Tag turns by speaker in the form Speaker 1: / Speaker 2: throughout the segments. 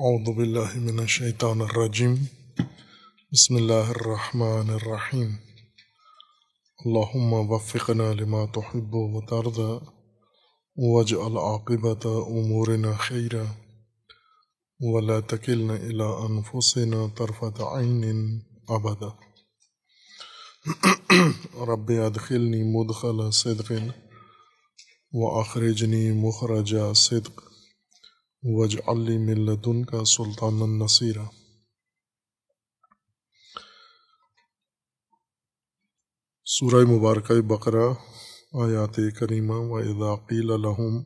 Speaker 1: أعوذ بالله من الشيطان الرجيم بسم الله الرحمن الرحيم اللهم وفقنا لما تحب وترضى واجعل عاقبة أمورنا خيرا ولا تكلنا إلى أنفسنا طرفة عين أبدا رب أدخلني مدخل صدق وأخرجني مخرج صدق واجعل لي من لدنك سلطانا نصيرا سورة مباركة بقرة آيات كريمة وإذا قيل لهم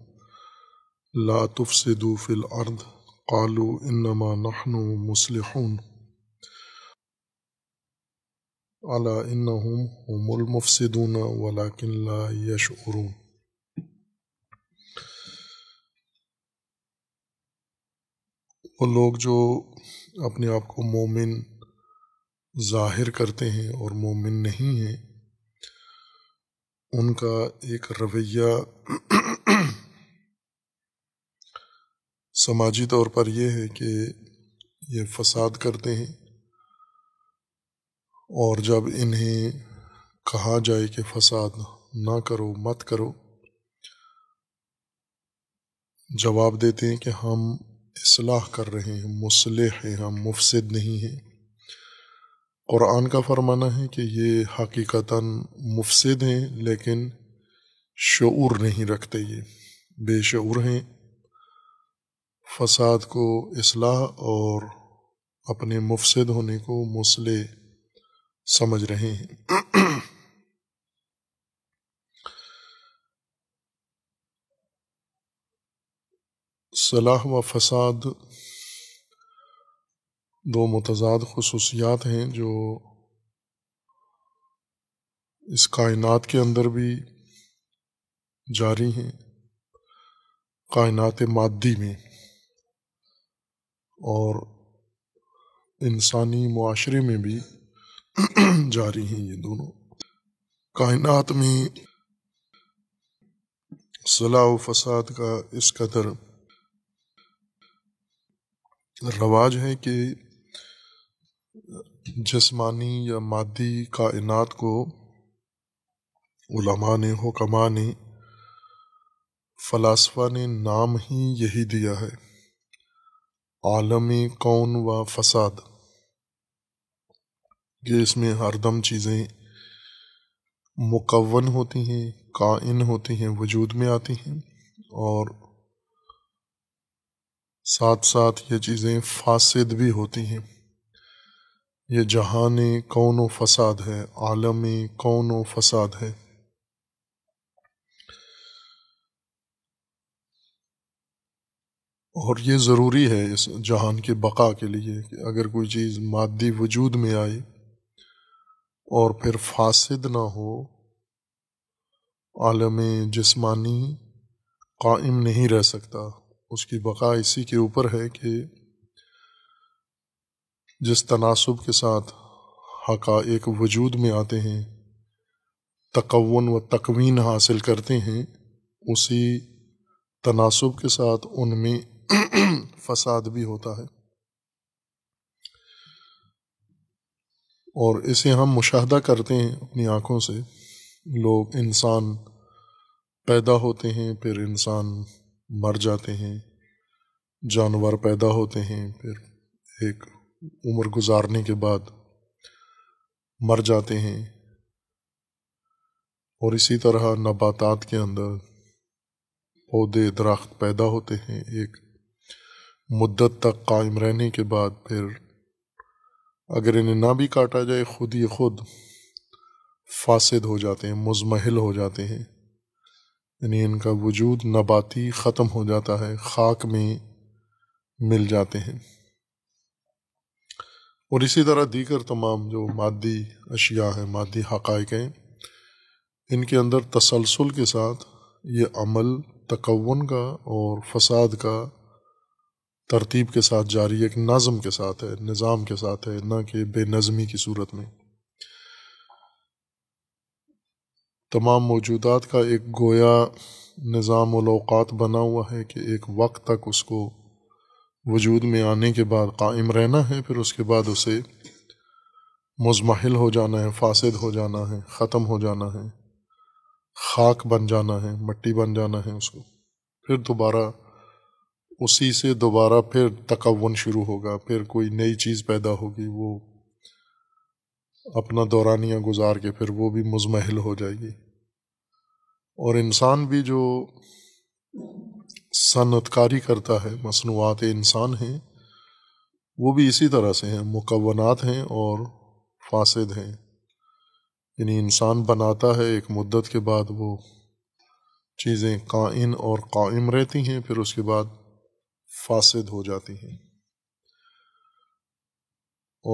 Speaker 1: لا تفسدوا في الارض قالوا انما نحن مصلحون على انهم هم المفسدون ولكن لا يشعرون वो लोग जो अपने आप को मोमिन जाहिर करते हैं और मोमिन नहीं हैं उनका एक रवैया समाजी तौर पर यह है कि ये फसाद करते हैं और जब इन्हें कहा जाए कि फसाद ना करो मत करो जवाब देते हैं कि हम असलाह कर रहे हैं मुसलह हैं हम मुफसद नहीं हैं क़ुरान का फरमाना है कि ये हकीकता मुफसद हैं लेकिन शूर नहीं रखते ये बेशूर हैं फसाद को असलाह और अपने मुफसद होने को मुसलह समझ रहे हैं सलाह व फसाद दो मतजाद खसूसियात हैं जो इस कायनात के अंदर भी जारी हैं कायनात मादी में और इंसानी माशरे में भी जारी हैं ये दोनों कायनात में सलाह व फसाद का इस कदर रवाज है कि जिसमानी या मादी का इनात को उलमा ने हुक्मा ने फ़लासफ़ा ने नाम ही यही दिया है आलम कौन व फसाद ये इसमें हरदम चीज़ें मुकवन होती हैं कायन होती हैं वजूद में आती हैं और साथ साथ ये चीज़ें फासद भी होती हैं ये जहान कौन व फसाद है आलम कौन व फसाद है और ये ज़रूरी है इस जहान के बका के लिए कि अगर कोई चीज़ मादी वजूद में आए और फिर फासद ना हो आलम जिस्मानी कायम नहीं रह सकता उसकी बका इसी के ऊपर है कि जिस तनासब के साथ हका एक वजूद में आते हैं तकवन व तकवीन हासिल करते हैं उसी तनासब के साथ उनमें फसाद भी होता है और इसे हम मुशाह करते हैं अपनी आँखों से लोग इंसान पैदा होते हैं फिर इंसान मर जाते हैं जानवर पैदा होते हैं फिर एक उम्र गुजारने के बाद मर जाते हैं और इसी तरह नबातात के अंदर पौधे दरख्त पैदा होते हैं एक मुद्दत तक कायम रहने के बाद फिर अगर इन्हें ना भी काटा जाए खुद ही खुद फासद हो जाते हैं मुजमहल हो जाते हैं यानी इनका वजूद नबाती ख़त्म हो जाता है खाक में मिल जाते हैं और इसी तरह दीगर तमाम जो मादी अशिया हैं मादी हक़ाइक हैं इनके अंदर तसलसल के साथ ये अमल तकवन का और फसाद का तरतीब के साथ जारी एक नज़म के साथ है निज़ाम के साथ है न कि बेनज़मी की सूरत में तमाम मौजूदात का एक गोया निज़ाम अलौकात बना हुआ है कि एक वक्त तक उसको वजूद में आने के बाद कायम रहना है फिर उसके बाद उसे मुजमहल हो जाना है फासद हो जाना है ख़त्म हो जाना है खाक बन जाना है मट्टी बन जाना है उसको फिर दोबारा उसी से दोबारा फिर तकवन शुरू होगा फिर कोई नई चीज़ पैदा होगी वो अपना दौरानियाँ गुजार के फिर वो भी मुजमहल हो जाएगी और इंसान भी जो सनतकारी करता है मसनूआत इंसान हैं वो भी इसी तरह से हैं मुकवनात हैं और फासद हैं यानी इंसान बनाता है एक मुद्दत के बाद वो चीज़ें कायन और कायम रहती हैं फिर उसके बाद फासद हो जाती हैं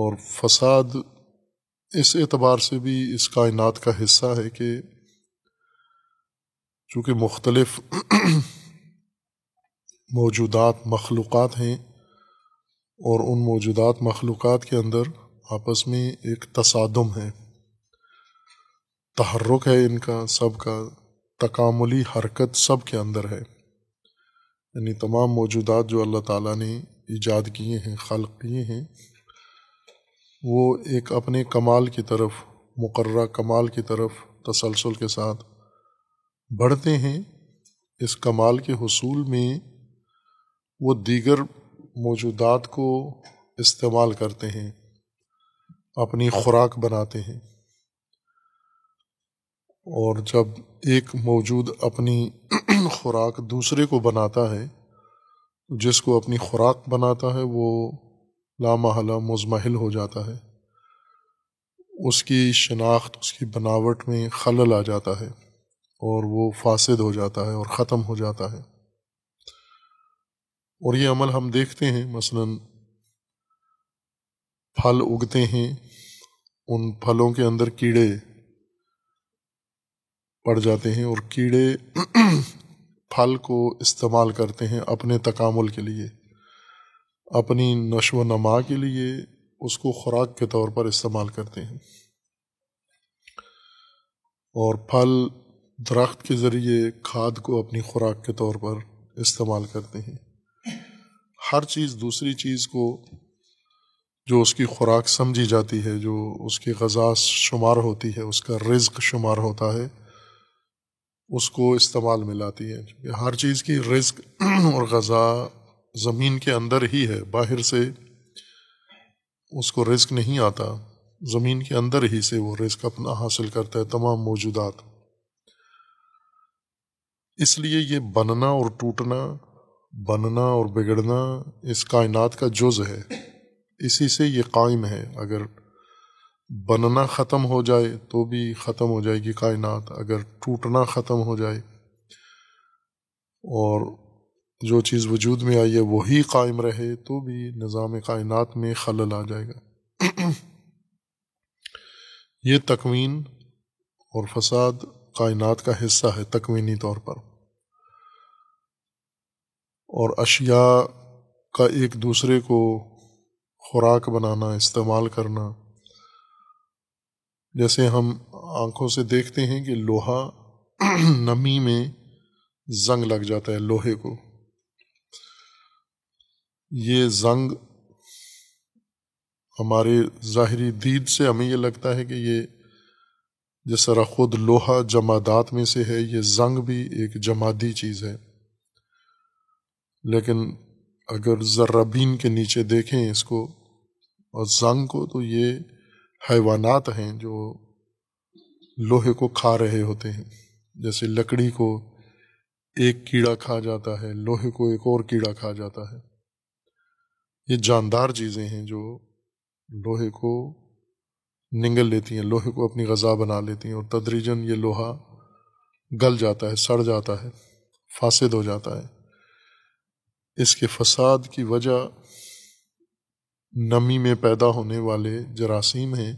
Speaker 1: और फसाद इस एतबार से भी इस कायन का हिस्सा है कि चूँकि मुख्तलफ़ मौजूदा मखलूक़ात हैं और उन मौजूदा मखलूक़ के अंदर आपस में एक तसादम है तहरक है इनका सब का तकामली हरकत सब के अंदर है यानी तमाम मौजूदा जो अल्लाह ताला ने ईजाद किए हैं खल किए हैं वो एक अपने कमाल की तरफ मुकर्रा कमाल की तरफ तसलसल के साथ बढ़ते हैं इस कमाल के हसूल में वो दीगर मौजूदात को इस्तेमाल करते हैं अपनी खुराक बनाते हैं और जब एक मौजूद अपनी खुराक दूसरे को बनाता है जिसको अपनी खुराक बनाता है वो लामहला मज़महल हो जाता है उसकी शनाख्त उसकी बनावट में खलल आ जाता है और वो फासद हो जाता है और ख़त्म हो जाता है और ये अमल हम देखते हैं मसलन फल उगते हैं उन फलों के अंदर कीड़े पड़ जाते हैं और कीड़े फल को इस्तेमाल करते हैं अपने तकामुल के लिए अपनी नशो नमा के लिए उसको ख़ुराक के तौर पर इस्तेमाल करते हैं और फल दरख्त के ज़रिए खाद को अपनी खुराक के तौर पर इस्तेमाल करते हैं हर चीज़ दूसरी चीज़ को जो उसकी खुराक समझी जाती है जो उसकी गज़ा शुमार होती है उसका रिज्क शुमार होता है उसको इस्तेमाल में लाती है हर चीज़ की रिज्क और गज़ा ज़मीन के अंदर ही है बाहर से उसको रिस्क नहीं आता ज़मीन के अंदर ही से वो रिस्क अपना हासिल करता है तमाम मौजूदात इसलिए ये बनना और टूटना बनना और बिगड़ना इस कायनात का जुज है इसी से ये कायम है अगर बनना ख़त्म हो जाए तो भी ख़त्म हो जाएगी कायनात अगर टूटना ख़त्म हो जाए और जो चीज़ वजूद में आई है वही कायम रहे तो भी निज़ाम कायनात में खलल आ जाएगा ये तकवीन और फसाद कायनात का हिस्सा है तकवीनी तौर पर और अशिया का एक दूसरे को खुराक बनाना इस्तेमाल करना जैसे हम आँखों से देखते हैं कि लोहा नमी में जंग लग जाता है लोहे को ये जंग हमारे ज़ाहरी दीद से हमें ये लगता है कि ये जिस तरह ख़ुद लोहा जमादात में से है ये जंग भी एक जमादी चीज़ है लेकिन अगर जर्राबीन के नीचे देखें इसको और जंग को तो ये हैवानात हैं जो लोहे को खा रहे होते हैं जैसे लकड़ी को एक कीड़ा खा जाता है लोहे को एक और कीड़ा खा जाता है ये जानदार चीज़ें हैं जो लोहे को निगल लेती हैं लोहे को अपनी गज़ा बना लेती हैं और तदरीजन ये लोहा गल जाता है सड़ जाता है फासद हो जाता है इसके फसाद की वजह नमी में पैदा होने वाले जरासीम हैं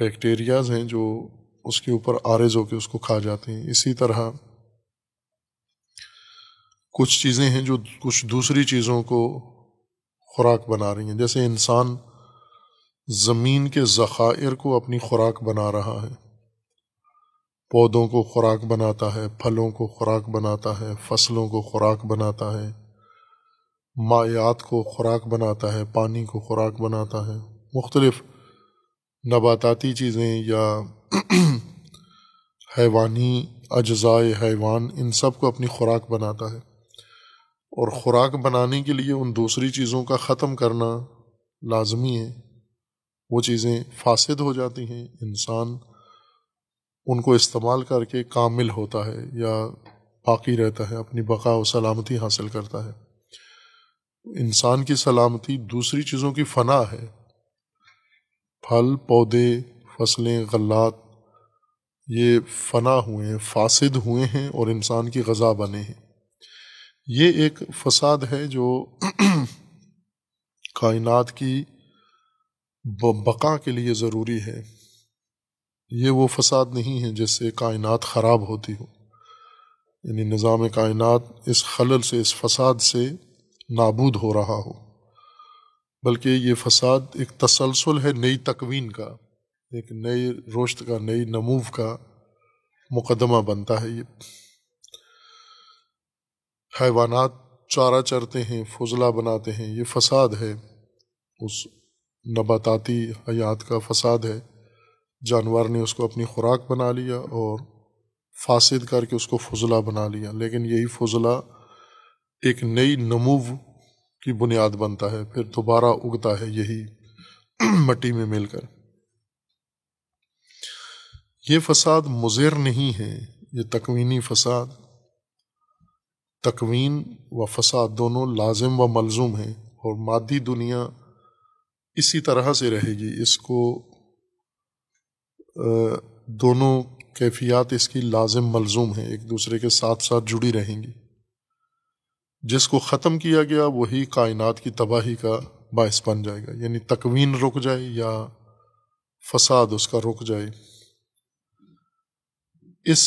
Speaker 1: बैक्टीरियाज हैं जो उसके ऊपर आरज होकर उसको खा जाते हैं इसी तरह कुछ चीज़ें हैं जो कुछ दूसरी चीज़ों को खुराक बना रही हैं जैसे इंसान ज़मीन के ज़ख़ायर को अपनी खुराक बना रहा है पौधों को खुराक बनाता है फलों को खुराक बनाता है फसलों को खुराक बनाता है मायात को खुराक बनाता है पानी को खुराक बनाता है मुख्तलफ़ नबाताती चीज़ें या हैवानी अज्ज़ाए हैवान इन सब को अपनी खुराक बनाता है और ख़ुराक बनाने के लिए उन दूसरी चीज़ों का ख़त्म करना लाजमी है वो चीज़ें फासद हो जाती हैं इंसान उनको इस्तेमाल करके कामिल होता है या बाकी रहता है अपनी बका व सलामती हासिल करता है इंसान की सलामती दूसरी चीज़ों की फना है फल पौधे फसलें गल्लात ये फना हुए हैं फासद हुए हैं और इंसान की गज़ा बने हैं ये एक फसाद है जो कायनात की बका के लिए ज़रूरी है ये वो फसाद नहीं है जिससे कायनात ख़राब होती हो यानी निज़ाम कायनात इस खलल से इस फसाद से नाबूद हो रहा हो बल्कि ये फसाद एक तसलसल है नई तकवीन का एक नए रोश्त का नई नमूव का मुकदमा बनता है ये हैवानात चारा चरते हैं फजला बनाते हैं ये फसाद है उस नबाताती हयात का फसाद है जानवर ने उसको अपनी खुराक बना लिया और फासिद करके उसको फजला बना लिया लेकिन यही फजला एक नई नमूव की बुनियाद बनता है फिर दोबारा उगता है यही मट्टी में मिलकर ये फसाद मुजर नहीं है ये तकवीनी फसाद तकवीन व फसाद दोनों लाजिम व मलजूम हैं और मादी दुनिया इसी तरह से रहेगी इसको दोनों कैफियात इसकी लाजिम मलजूम हैं एक दूसरे के साथ साथ जुड़ी रहेंगी जिसको ख़त्म किया गया वही कायनात की तबाही का बायस बन जाएगा यानी तकवीन रुक जाए या फसाद उसका रुक जाए इस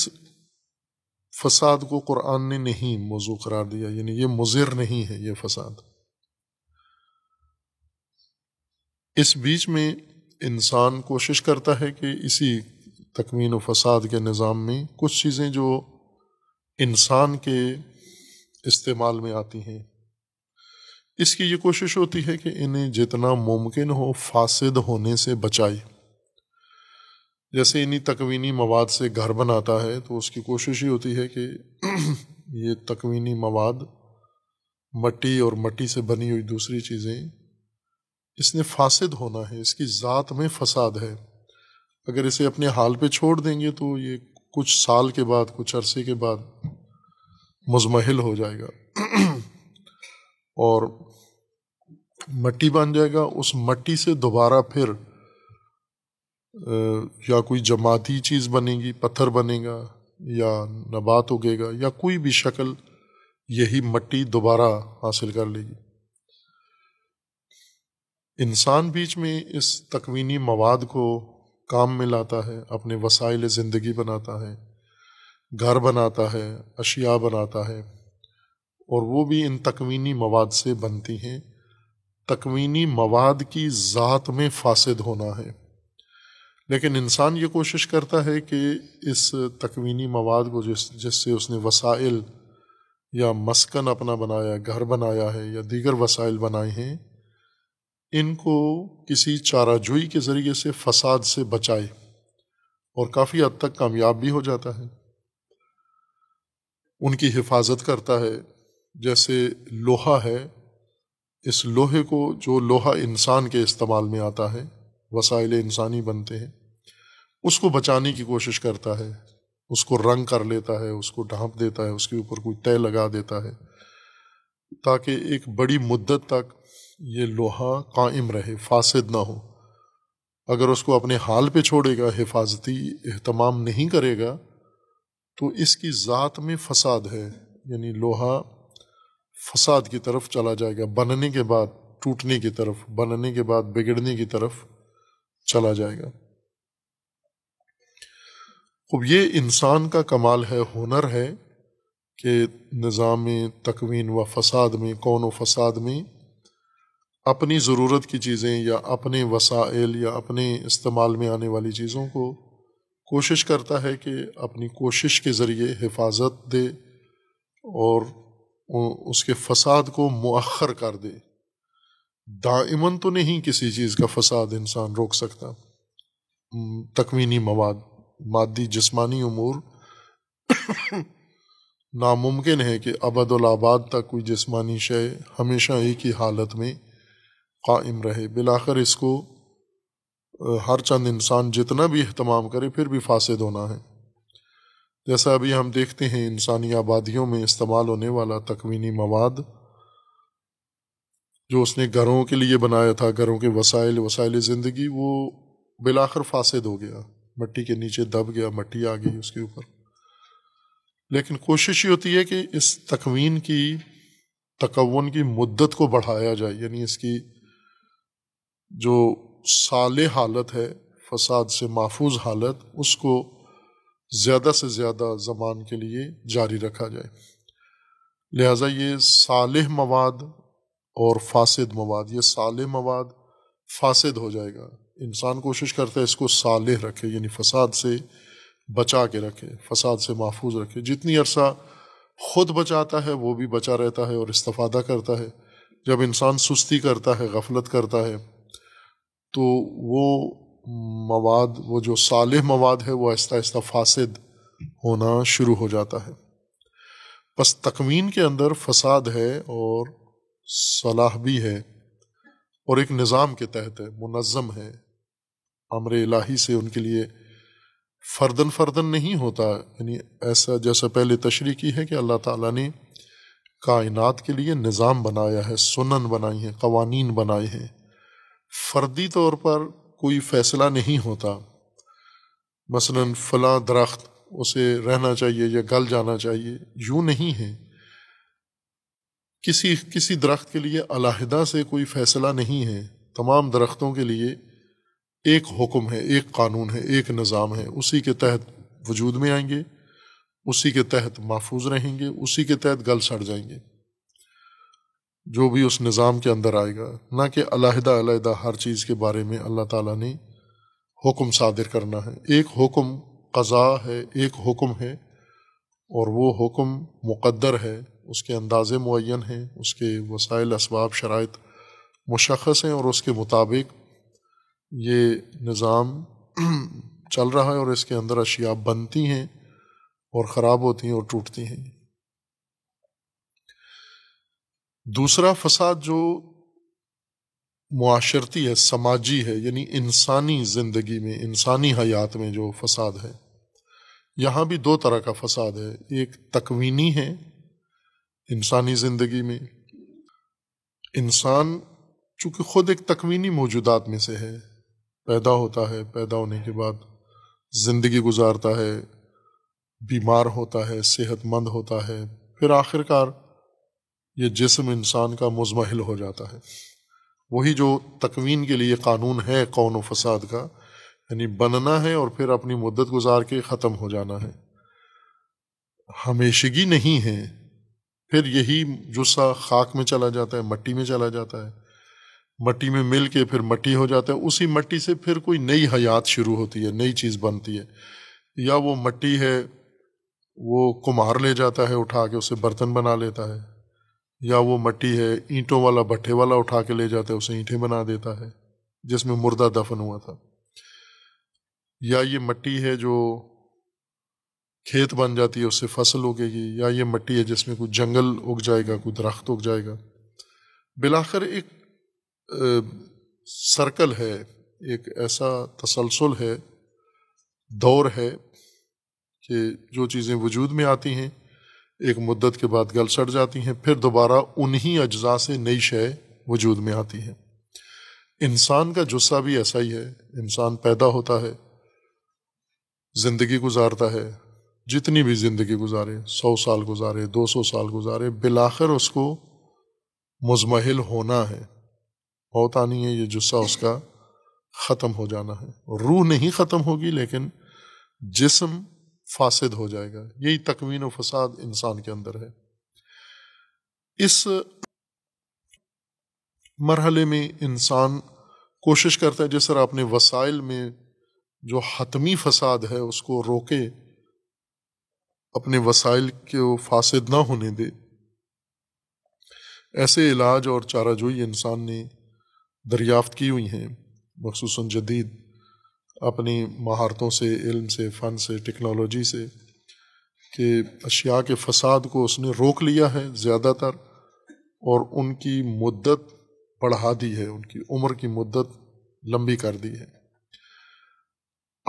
Speaker 1: फसाद को कुरान ने नहीं मौजू करार दिया यानी ये मुजिर नहीं है ये फसाद इस बीच में इंसान कोशिश करता है कि इसी तकमीन व फसाद के निज़ाम में कुछ चीज़ें जो इंसान के इस्तेमाल में आती हैं इसकी ये कोशिश होती है कि इन्हें जितना मुमकिन हो फासद होने से बचाए जैसे इन्हीं तकवीनी मवाद से घर बनाता है तो उसकी कोशिश ही होती है कि ये तकवीनी मवाद मट्टी और मट्टी से बनी हुई दूसरी चीज़ें इसने फासद होना है इसकी ज़ात में फसाद है अगर इसे अपने हाल पे छोड़ देंगे तो ये कुछ साल के बाद कुछ अरसे के बाद मुजमहल हो जाएगा और मट्टी बन जाएगा उस मट्टी से दोबारा फिर या कोई जमाती चीज़ बनेगी पत्थर बनेगा या नबात उगेगा या कोई भी शक्ल यही मट्टी दोबारा हासिल कर लेगी इंसान बीच में इस तकवीनी मवाद को काम में लाता है अपने वसाइल ज़िंदगी बनाता है घर बनाता है अशिया बनाता है और वो भी इन तकवीनी मवाद से बनती हैं तकवीनी मवाद की ज़ात में फासद होना है लेकिन इंसान ये कोशिश करता है कि इस तकवीनी मवाद को जिस जिससे उसने वसाइल या मस्कन अपना बनाया घर बनाया है या दीगर वसाइल बनाए हैं इनको किसी चाराजुई के ज़रिए से फसाद से बचाए और काफ़ी हद तक कामयाब भी हो जाता है उनकी हिफाजत करता है जैसे लोहा है इस लोहे को जो लोहा इंसान के इस्तेमाल में आता है वसाइल इंसानी बनते हैं उसको बचाने की कोशिश करता है उसको रंग कर लेता है उसको ढांप देता है उसके ऊपर कोई तय लगा देता है ताकि एक बड़ी मुद्दत तक ये लोहा कायम रहे फासद ना हो अगर उसको अपने हाल पे छोड़ेगा हिफाजती अहतमाम नहीं करेगा तो इसकी ज़ात में फसाद है यानी लोहा फसाद की तरफ चला जाएगा बनने के बाद टूटने की तरफ बनने के बाद बिगड़ने की तरफ चला जाएगा अब ये इंसान का कमाल है हुनर है कि निज़ाम तकवीन व फसाद में कौन व फसाद में अपनी ज़रूरत की चीज़ें या अपने वसाइल या अपने इस्तेमाल में आने वाली चीज़ों को कोशिश करता है कि अपनी कोशिश के ज़रिए हिफाजत दे और उसके फसाद को मؤखर कर दे दाइमन तो नहीं किसी चीज़ का फसाद इंसान रोक सकता तकवीनी मवाद मादी जिस्मानी अमूर नामुमकिन है कि अबदुलाबाद तक कोई जिस्मानी शय हमेशा एक ही हालत में कायम रहे बिलाखर इसको हर चंद इंसान जितना भी अहतमाम करे फिर भी फासद होना है जैसा अभी हम देखते हैं इंसानी आबादियों में इस्तेमाल होने वाला तकवीनी मवाद जो उसने घरों के लिए बनाया था घरों के वसाइल वसाइल ज़िंदगी वो बिलाखर फासद हो गया मट्टी के नीचे दब गया मट्टी आ गई उसके ऊपर लेकिन कोशिश ये होती है कि इस तकवीन की तकवन की मुद्दत को बढ़ाया जाए यानी इसकी जो साल हालत है फसाद से महफूज हालत उसको ज़्यादा से ज़्यादा ज़मान के लिए जारी रखा जाए लिहाजा ये साल मवाद और फासद मवाद ये साल मवाद फासद हो जाएगा इंसान कोशिश करता है इसको साले रखे यानी फसाद से बचा के रखे फसाद से महफूज रखे जितनी अरसा खुद बचाता है वो भी बचा रहता है और इस्तफादा करता है जब इंसान सुस्ती करता है गफलत करता है तो वो मवाद वो जो साल मवाद है वो आहिस्ता आहिस्ता फासद होना शुरू हो जाता है बस तकवीन के अंदर फसाद है और सलाह भी है और एक निज़ाम के तहत है मुनज़म है अमर इलाही से उनके लिए फर्दन फर्दन नहीं होता यानी ऐसा जैसा पहले तशरी की है कि अल्लाह ताला ने कायनात के लिए निज़ाम बनाया है सुनन बनाई है कवानीन बनाए हैं फर्दी तौर पर कोई फ़ैसला नहीं होता मसलन फ़लाँ दरख्त उसे रहना चाहिए या गल जाना चाहिए यूँ नहीं है किसी किसी दरख्त के लिए अलाहदा से कोई फ़ैसला नहीं है तमाम दरख्तों के लिए एक हुक्म है एक कानून है एक निज़ाम है उसी के तहत वजूद में आएंगे उसी के तहत महफूज रहेंगे उसी के तहत गल सड़ जाएंगे जो भी उस निज़ाम के अंदर आएगा ना कि अलहदा अलहदा हर चीज़ के बारे में अल्लाह ताला ने हुक्म सादिर करना है एक हुक्म कज़ा है एक हुक्म है और वो हुक्म मुकद्दर है उसके अंदाज़े मुन हैं उसके वसाइल असबाब शराइ मुशख़ हैं और उसके मुताबिक ये निज़ाम चल रहा है और इसके अंदर अशिया बनती हैं और ख़राब होती हैं और टूटती हैं दूसरा फसाद जो माशरती है समाजी है यानी इंसानी ज़िंदगी में इंसानी हयात में जो फसाद है यहाँ भी दो तरह का फसाद है एक तकवीनी है इंसानी ज़िंदगी में इंसान चूँकि ख़ुद एक तकवीनी मौजूदात में से है पैदा होता है पैदा होने के बाद ज़िंदगी गुजारता है बीमार होता है सेहतमंद होता है फिर आखिरकार ये जिसम इंसान का मुजमहल हो जाता है वही जो तकवीन के लिए कानून है कौन व फसाद का यानी बनना है और फिर अपनी मुद्दत गुजार के ख़त्म हो जाना है हमेशगी नहीं है फिर यही जुस्सा खाक में चला जाता है मट्टी में चला जाता है मट्टी में मिल के फिर मट्टी हो जाता है उसी मट्टी से फिर कोई नई हयात शुरू होती है नई चीज़ बनती है या वो मट्टी है वो कुम्हार ले जाता है उठा के उसे बर्तन बना लेता है या वो मट्टी है ईंटों वाला भट्टे वाला उठा के ले जाता है उसे ईंटें बना देता है जिसमें मुर्दा दफन हुआ था या ये मट्टी है जो खेत बन जाती है उससे फसल उगेगी या ये मट्टी है जिसमें कोई जंगल उग जाएगा कोई दरख्त उग जाएगा बिलाखर एक सर्कल है एक ऐसा तसलसल है दौर है कि जो चीज़ें वजूद में आती हैं एक मुद्दत के बाद गल सड़ जाती हैं फिर दोबारा उन्हीं अज्जा से नई शय वजूद में आती हैं इंसान का जुस्सा भी ऐसा ही है इंसान पैदा होता है ज़िंदगी गुजारता है जितनी भी ज़िंदगी गुजारे सौ साल गुजारे दो सौ साल गुजारे बिलाखिर उसको मुजमहल होना है मौत आनी है ये जुस्सा उसका ख़त्म हो जाना है रूह नहीं ख़त्म होगी लेकिन जिसम फासिद हो जाएगा यही तकवीन व फसाद इंसान के अंदर है इस मरहले में इंसान कोशिश करता है जिस तरह अपने वसाइल में जो हतमी फसाद है उसको रोके अपने वसाइल के फासद ना होने दे ऐसे इलाज और चाराजोई इंसान ने दरियाफ्त की हुई हैं मखसूस जदीद अपनी महारतों से इल्म से फ़न से टेक्नोलॉजी से कि अशिया के फसाद को उसने रोक लिया है ज़्यादातर और उनकी मुद्दत बढ़ा दी है उनकी उम्र की मुद्दत लंबी कर दी है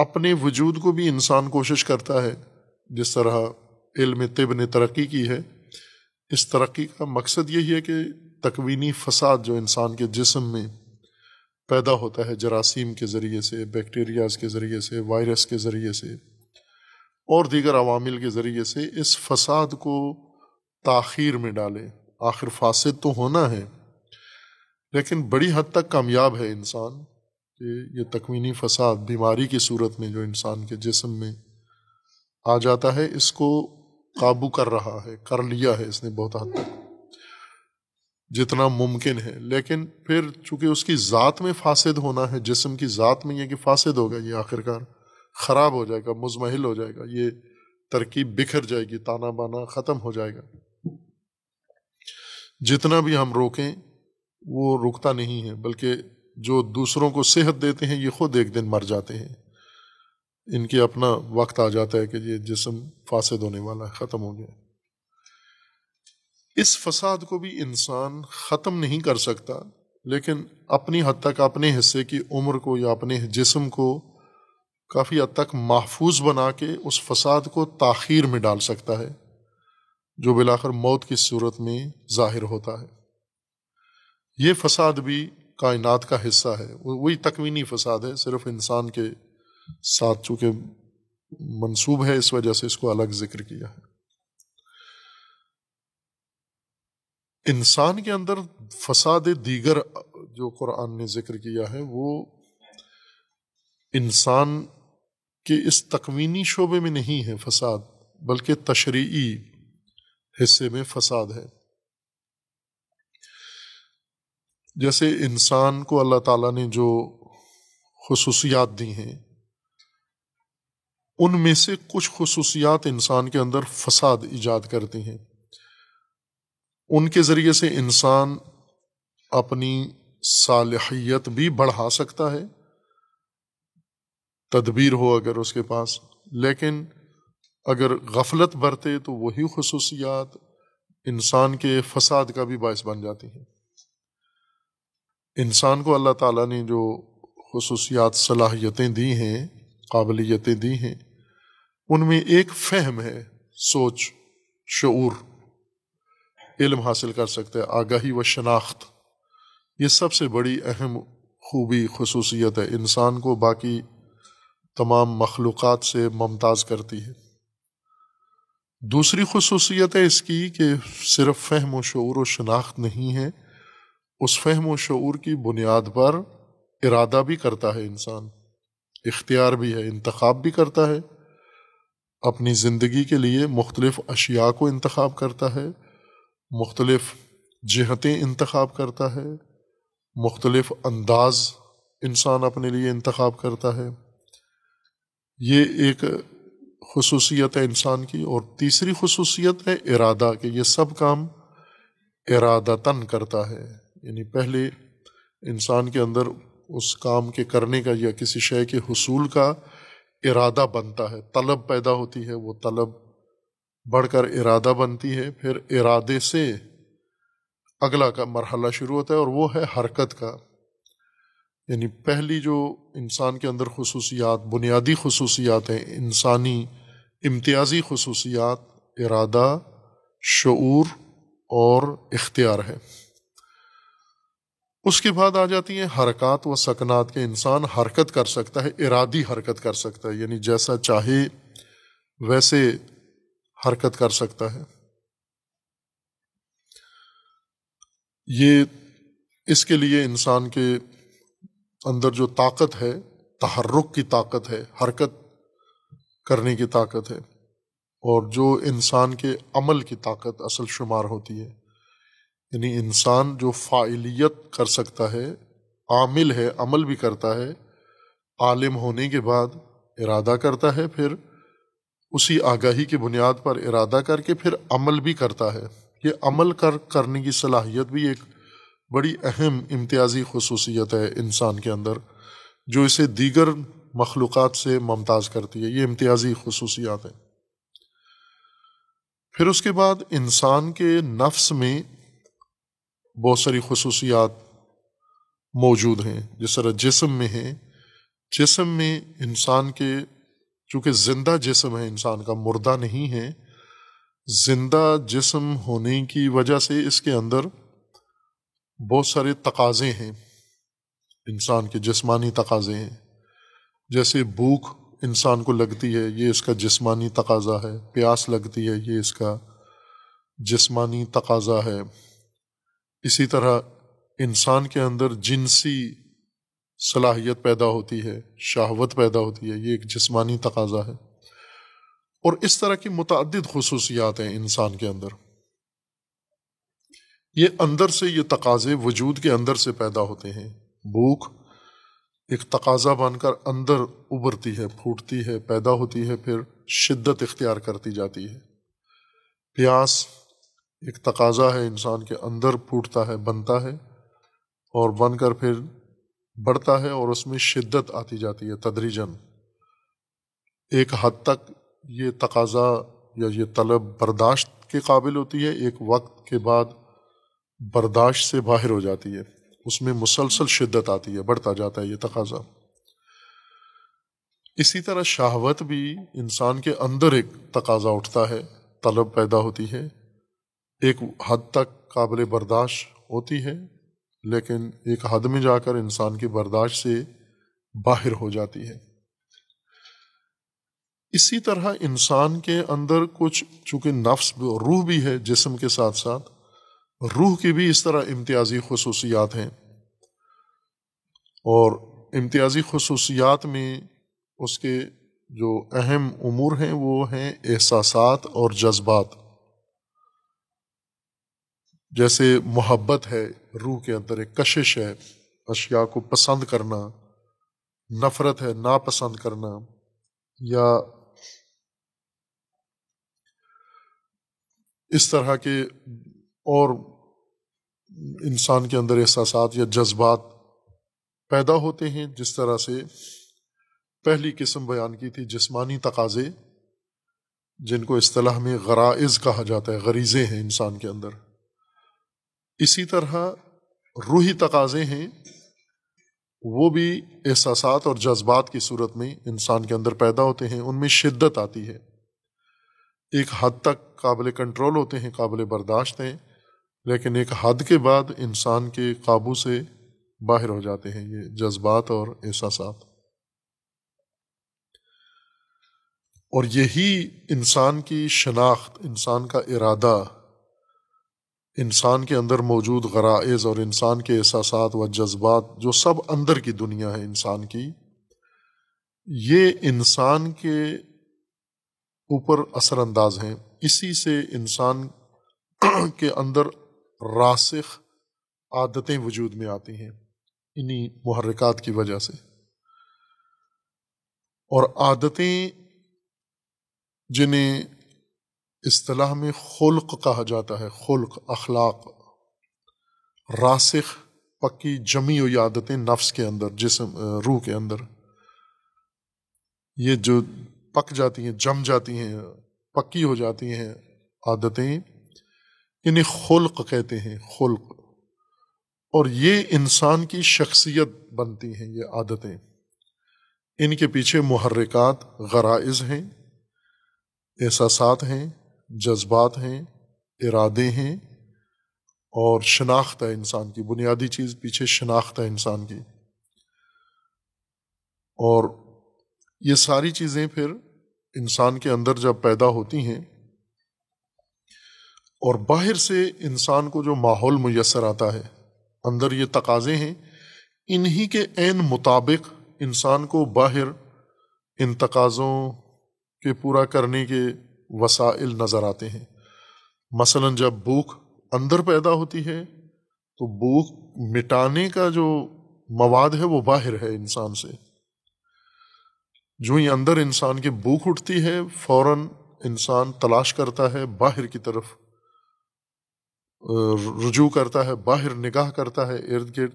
Speaker 1: अपने वजूद को भी इंसान कोशिश करता है जिस तरह इल्म तिब ने तरक्की की है इस तरक्की का मकसद यही है कि तकवीनी फसाद जो इंसान के जिसम में पैदा होता है जरासीम के ज़रिए से बैक्टीरियाज के ज़रिए से वायरस के ज़रिए से और दीगर अवामिल के ज़रिए से इस फसाद को ताखीर में डाले आखिर फासद तो होना है लेकिन बड़ी हद तक कामयाब है इंसान कि ये तकवीनी फसाद बीमारी की सूरत में जो इंसान के जिसम में आ जाता है इसको काबू कर रहा है कर लिया है इसने बहुत हद तक जितना मुमकिन है लेकिन फिर चूंकि उसकी ज़ात में फासद होना है जिसम की ज़ात में यह कि फासद होगा ये आखिरकार ख़राब हो जाएगा मुजमहिल हो जाएगा ये तरकीब बिखर जाएगी ताना बाना ख़त्म हो जाएगा जितना भी हम रोकें वो रुकता नहीं है बल्कि जो दूसरों को सेहत देते हैं ये खुद एक दिन मर जाते हैं इनके अपना वक्त आ जाता है कि ये जिसम फासद होने वाला है ख़त्म हो गया इस फसाद को भी इंसान ख़त्म नहीं कर सकता लेकिन अपनी हद तक अपने हिस्से की उम्र को या अपने जिसम को काफ़ी हद तक महफूज बना के उस फसाद को ताखीर में डाल सकता है जो बिलाकर मौत की सूरत में ज़ाहिर होता है ये फसाद भी कायनात का हिस्सा है वही तकवीनी फसाद है सिर्फ इंसान के साथ चूँकि मंसूब है इस वजह से इसको अलग जिक्र किया है इंसान के अंदर फसाद दीगर जो कुरान ने जिक्र किया है वो इंसान के इस तकवीनी शोबे में नहीं है फसाद बल्कि तशरी हिस्से में फसाद है जैसे इंसान को अल्लाह ताला ने जो खसूसियात दी हैं उनमें से कुछ खसूसियात इंसान के अंदर फसाद ईजाद करती हैं उनके ज़रिए से इंसान अपनी सालहियत भी बढ़ा सकता है तदबीर हो अगर उसके पास लेकिन अगर गफलत बरते तो वही खसूसियात इंसान के फसाद का भी बायस बन जाती हैं इंसान को अल्लाह ताला ने जो खसूसियात सलाहियतें दी हैं काबिलियतें दी हैं उनमें एक फहम है सोच शूर इलम हासिल कर सकते हैं आगाही व शनाख्त यह सबसे बड़ी अहम खूबी खसूसियत है इंसान को बाकी तमाम मखलूक़ से मुमताज़ करती है दूसरी खसूसियत है इसकी कि सिर्फ फहम व शूर व शनाख्त नहीं है उस फहम व शूर की बुनियाद पर इरादा भी करता है इंसान इख्तियार भी है इंतखब भी करता है अपनी ज़िंदगी के लिए मुख्तलिफ़ अशिया को इंतखब करता है मुख्तलिफ़ जहतें इंतखब करता है मुख्तलिफ़ अंदाज इंसान अपने लिए इंतखब करता है ये एक खसूसियत है इंसान की और तीसरी खसूसियत है इरादा कि ये सब काम इरादतन करता है यानी पहले इंसान के अंदर उस काम के करने का या किसी शय के हसूल का इरादा बनता है तलब पैदा होती है वो तलब बढ़कर इरादा बनती है फिर इरादे से अगला का मरहला शुरू होता है और वो है हरकत का यानी पहली जो इंसान के अंदर खसूसियात बुनियादी खसूसियात हैं इंसानी इम्तियाजी खसूसियात इरादा शूर और इख्तियार है उसके बाद आ जाती है हरकत व सकनात के इंसान हरकत कर सकता है इरादी हरकत कर सकता है यानी जैसा चाहे वैसे हरकत कर सकता है ये इसके लिए इंसान के अंदर जो ताकत है तहरुक की ताकत है हरकत करने की ताकत है और जो इंसान के अमल की ताकत असल शुमार होती है यानी इंसान जो फ़ाइलियत कर सकता है आमिल है अमल भी करता है आलिम होने के बाद इरादा करता है फिर उसी आगाही की बुनियाद पर इरादा करके फिर अमल भी करता है ये अमल कर करने की सलाहियत भी एक बड़ी अहम इम्तियाजी खसूसियत है इंसान के अंदर जो इसे दीगर मखलूक से मुमताज़ करती है ये इम्तियाजी खसूसियात हैं फिर उसके बाद इंसान के नफ्स में बहुत सारी खसूसियात मौजूद हैं जिस तरह जिसम में हैं जिसम में इंसान के चूँकि ज़िंदा जिसम है इंसान का मुर्दा नहीं है ज़िंदा जिसम होने की वजह से इसके अंदर बहुत सारे तकाजे हैं इंसान के जिसमानी तकाजे हैं जैसे भूख इंसान को लगती है ये इसका जिसमानी तकाजा है प्यास लगती है ये इसका जिसमानी तकाजा है इसी तरह इंसान के अंदर जिनसी सलाहियत पैदा होती है शहावत पैदा होती है ये एक जिस्मानी तकाजा है और इस तरह की मुतद खसूसियात हैं इंसान के अंदर ये अंदर से ये तकाजे वजूद के अंदर से पैदा होते हैं भूख एक तकाजा बनकर अंदर उबरती है फूटती है पैदा होती है फिर शिद्दत इख्तियार करती जाती है प्यास एक तकाजा है इंसान के अंदर फूटता है बनता है और बनकर फिर बढ़ता है और उसमें शिद्दत आती जाती है तदरीजन एक हद तक ये तकाजा या ये तलब बर्दाश्त के काबिल होती है एक वक्त के बाद बर्दाश्त से बाहर हो जाती है उसमें मुसलसल शिद्दत आती है बढ़ता जाता है ये तकाजा इसी तरह शहावत भी इंसान के अंदर एक तकाजा उठता है तलब पैदा होती है एक हद तक काबिल बर्दाश्त होती है लेकिन एक हद में जाकर इंसान की बर्दाश्त से बाहर हो जाती है इसी तरह इंसान के अंदर कुछ चूंकि नफ्स रूह भी है जिसम के साथ साथ रूह की भी इस तरह इम्तियाजी खसूसियात हैं और इम्तियाजी खसूसियात में उसके जो अहम उमूर हैं वो हैं एहसास और जज्बात जैसे मोहब्बत है रूह के अंदर एक कशिश है अशिया को पसंद करना नफ़रत है नापसंद करना या इस तरह के और इंसान के अंदर एहसास या जज्बात पैदा होते हैं जिस तरह से पहली किस्म बयान की थी जिसमानी तकाजे जिनको असलाह में गराइज कहा जाता है गरीज़ें हैं इंसान के अंदर इसी तरह रूही तकाजे हैं वो भी एहसास और जज्बात की सूरत में इंसान के अंदर पैदा होते हैं उनमें शिद्दत आती है एक हद तक काबिल कंट्रोल होते हैं काबिल बर्दाश्त हैं लेकिन एक हद के बाद इंसान के काबू से बाहर हो जाते हैं ये जज्बात और एहसास और यही इंसान की शनाख्त इंसान का इरादा इंसान के अंदर मौजूद गराइज और इंसान के एहसास व जज्बात जो सब अंदर की दुनिया है इंसान की ये इंसान के ऊपर असरानंदाज हैं इसी से इंसान के अंदर रासिख आदतें वजूद में आती हैं इन्हीं महरक़ात की वजह से और आदतें जिन्हें असलाह में खुल्क कहा जाता है खुल्क अखलाक रासिख पक्की जमी हुई आदतें नफ्स के अंदर जिसम रूह के अंदर ये जो पक जाती हैं जम जाती हैं पक्की हो जाती हैं आदतें इन्हें खुल्क कहते हैं खुल्क और ये इंसान की शख्सियत बनती हैं ये आदतें इनके पीछे महरक़ात गराइज हैं एहसास हैं जज्बात हैं इरादे हैं और शनाख्त है इंसान की बुनियादी चीज़ पीछे शनाख्त है इंसान की और ये सारी चीज़ें फिर इंसान के अंदर जब पैदा होती हैं और बाहर से इंसान को जो माहौल मैसर आता है अंदर ये तकाजे हैं इन्हीं के एन मुताबिक इंसान को बाहर इन तकाज़ों के पूरा करने के वसाइल नज़र आते हैं मसलन जब भूख अंदर पैदा होती है तो भूख मिटाने का जो मवाद है वो बाहर है इंसान से जो ही अंदर इंसान की भूख उठती है फौरन इंसान तलाश करता है बाहर की तरफ रुजू करता है बाहर निगाह करता है इर्द गिर्द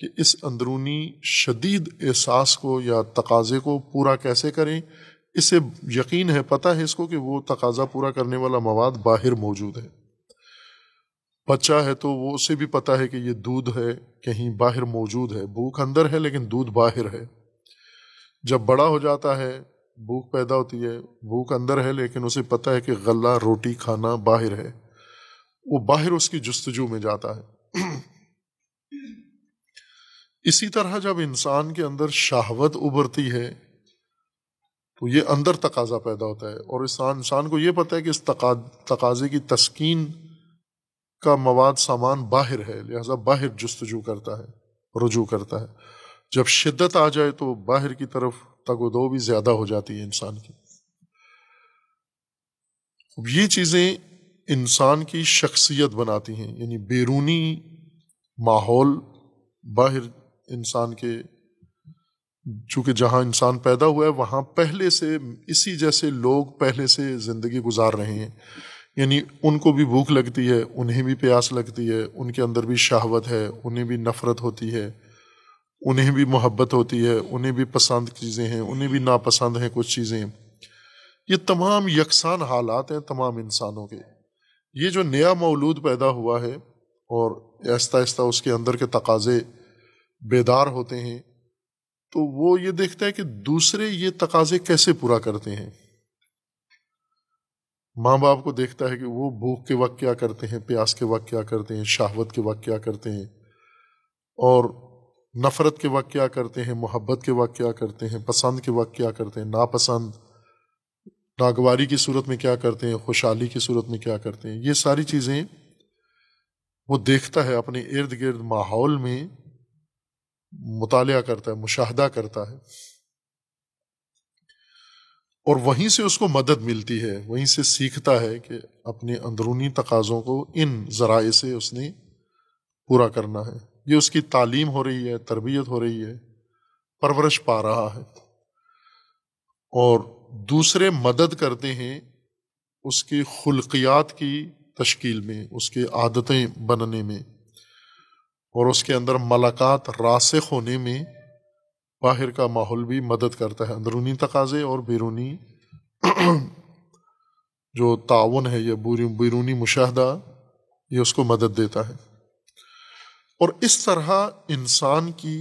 Speaker 1: कि इस अंदरूनी शदीद एहसास को या तकाजे को पूरा कैसे करें इसे यकीन है पता है इसको कि वो तकाजा पूरा करने वाला मवाद बाहर मौजूद है बच्चा है तो वो उसे भी पता है कि ये दूध है कहीं बाहर मौजूद है भूख अंदर है लेकिन दूध बाहर है जब बड़ा हो जाता है भूख पैदा होती है भूख अंदर है लेकिन उसे पता है कि गला रोटी खाना बाहर है वो बाहर उसकी जस्तजू में जाता है इसी तरह जब इंसान के अंदर शहावत उभरती है तो ये अंदर तकाजा पैदा होता है और इस इंसान को ये पता है कि इस तकाजे की तस्कीन का मवाद सामान बाहर है लिहाजा बाहर जस्तजू करता है रुजू करता है जब शिद्दत आ जाए तो बाहर की तरफ तगोदो भी ज़्यादा हो जाती है इंसान की अब ये चीज़ें इंसान की शख्सियत बनाती हैं यानी बैरूनी माहौल बाहर इंसान के चूंकि जहाँ इंसान पैदा हुआ है वहाँ पहले से इसी जैसे लोग पहले से ज़िंदगी गुजार रहे हैं यानी उनको भी भूख लगती है उन्हें भी प्यास लगती है उनके अंदर भी शहावत है उन्हें भी नफ़रत होती है उन्हें भी मोहब्बत होती है उन्हें भी पसंद चीज़ें हैं उन्हें भी नापसंद हैं कुछ चीज़ें ये तमाम यकसान हालात हैं तमाम इंसानों के ये जो नया मौलूद पैदा हुआ है और आहिस्ता आहिस्ता उसके अंदर के तकाजे बेदार होते हैं तो वो ये देखता है कि दूसरे ये तकाजे कैसे पूरा करते हैं माँ बाप को देखता है कि वो भूख के वक्त क्या करते हैं प्यास के वक्त क्या करते हैं शहावत के वक्त क्या करते हैं और नफ़रत के वक्त क्या करते हैं मोहब्बत के वक्त क्या करते हैं पसंद के वक्त क्या करते हैं नापसंद नागवारी की सूरत में क्या करते हैं खुशहाली की सूरत में क्या करते हैं ये सारी चीज़ें वो देखता है अपने इर्द गिर्द माहौल में मुताल करता है मुशाह करता है और वहीं से उसको मदद मिलती है वहीं से सीखता है कि अपने अंदरूनी तकाज़ों को इन ज़राए से उसने पूरा करना है ये उसकी तालीम हो रही है तरबियत हो रही है परवरश पा रहा है और दूसरे मदद करते हैं उसके खुलकियात की तश्कील में उसके आदतें बनने में और उसके अंदर मलाकात रासिक होने में बाहर का माहौल भी मदद करता है अंदरूनी तकाजे और बैरूनी जो ताउन है या बैरूनी मुशाहदा ये उसको मदद देता है और इस तरह इंसान की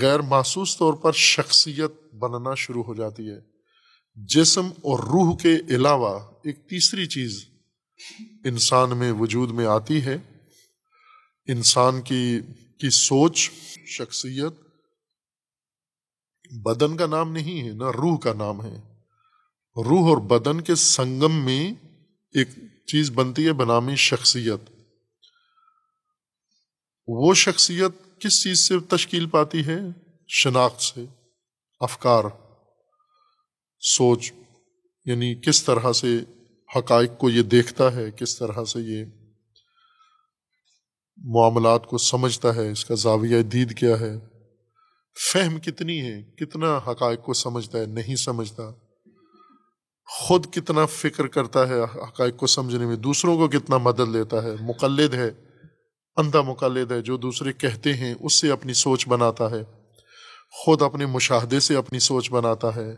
Speaker 1: गैर महसूस तौर पर शख्सियत बनना शुरू हो जाती है जिसम और रूह के अलावा एक तीसरी चीज़ इंसान में वजूद में आती है इंसान की की सोच शख्सियत बदन का नाम नहीं है ना रूह का नाम है रूह और बदन के संगम में एक चीज बनती है बनामी शख्सियत वो शख्सियत किस चीज से तश्कील पाती है शनाख्त से अफकार सोच यानी किस तरह से हकाइक को ये देखता है किस तरह से ये मामला को समझता है इसका जाविया दीद क्या है फहम कितनी है कितना हकायक को समझता है नहीं समझता खुद कितना फिक्र करता है हकायक को समझने में दूसरों को कितना मदद लेता है मुकलद है अंधा मुकलद है जो दूसरे कहते हैं उससे अपनी सोच बनाता है खुद अपने मुशाहदे से अपनी सोच बनाता है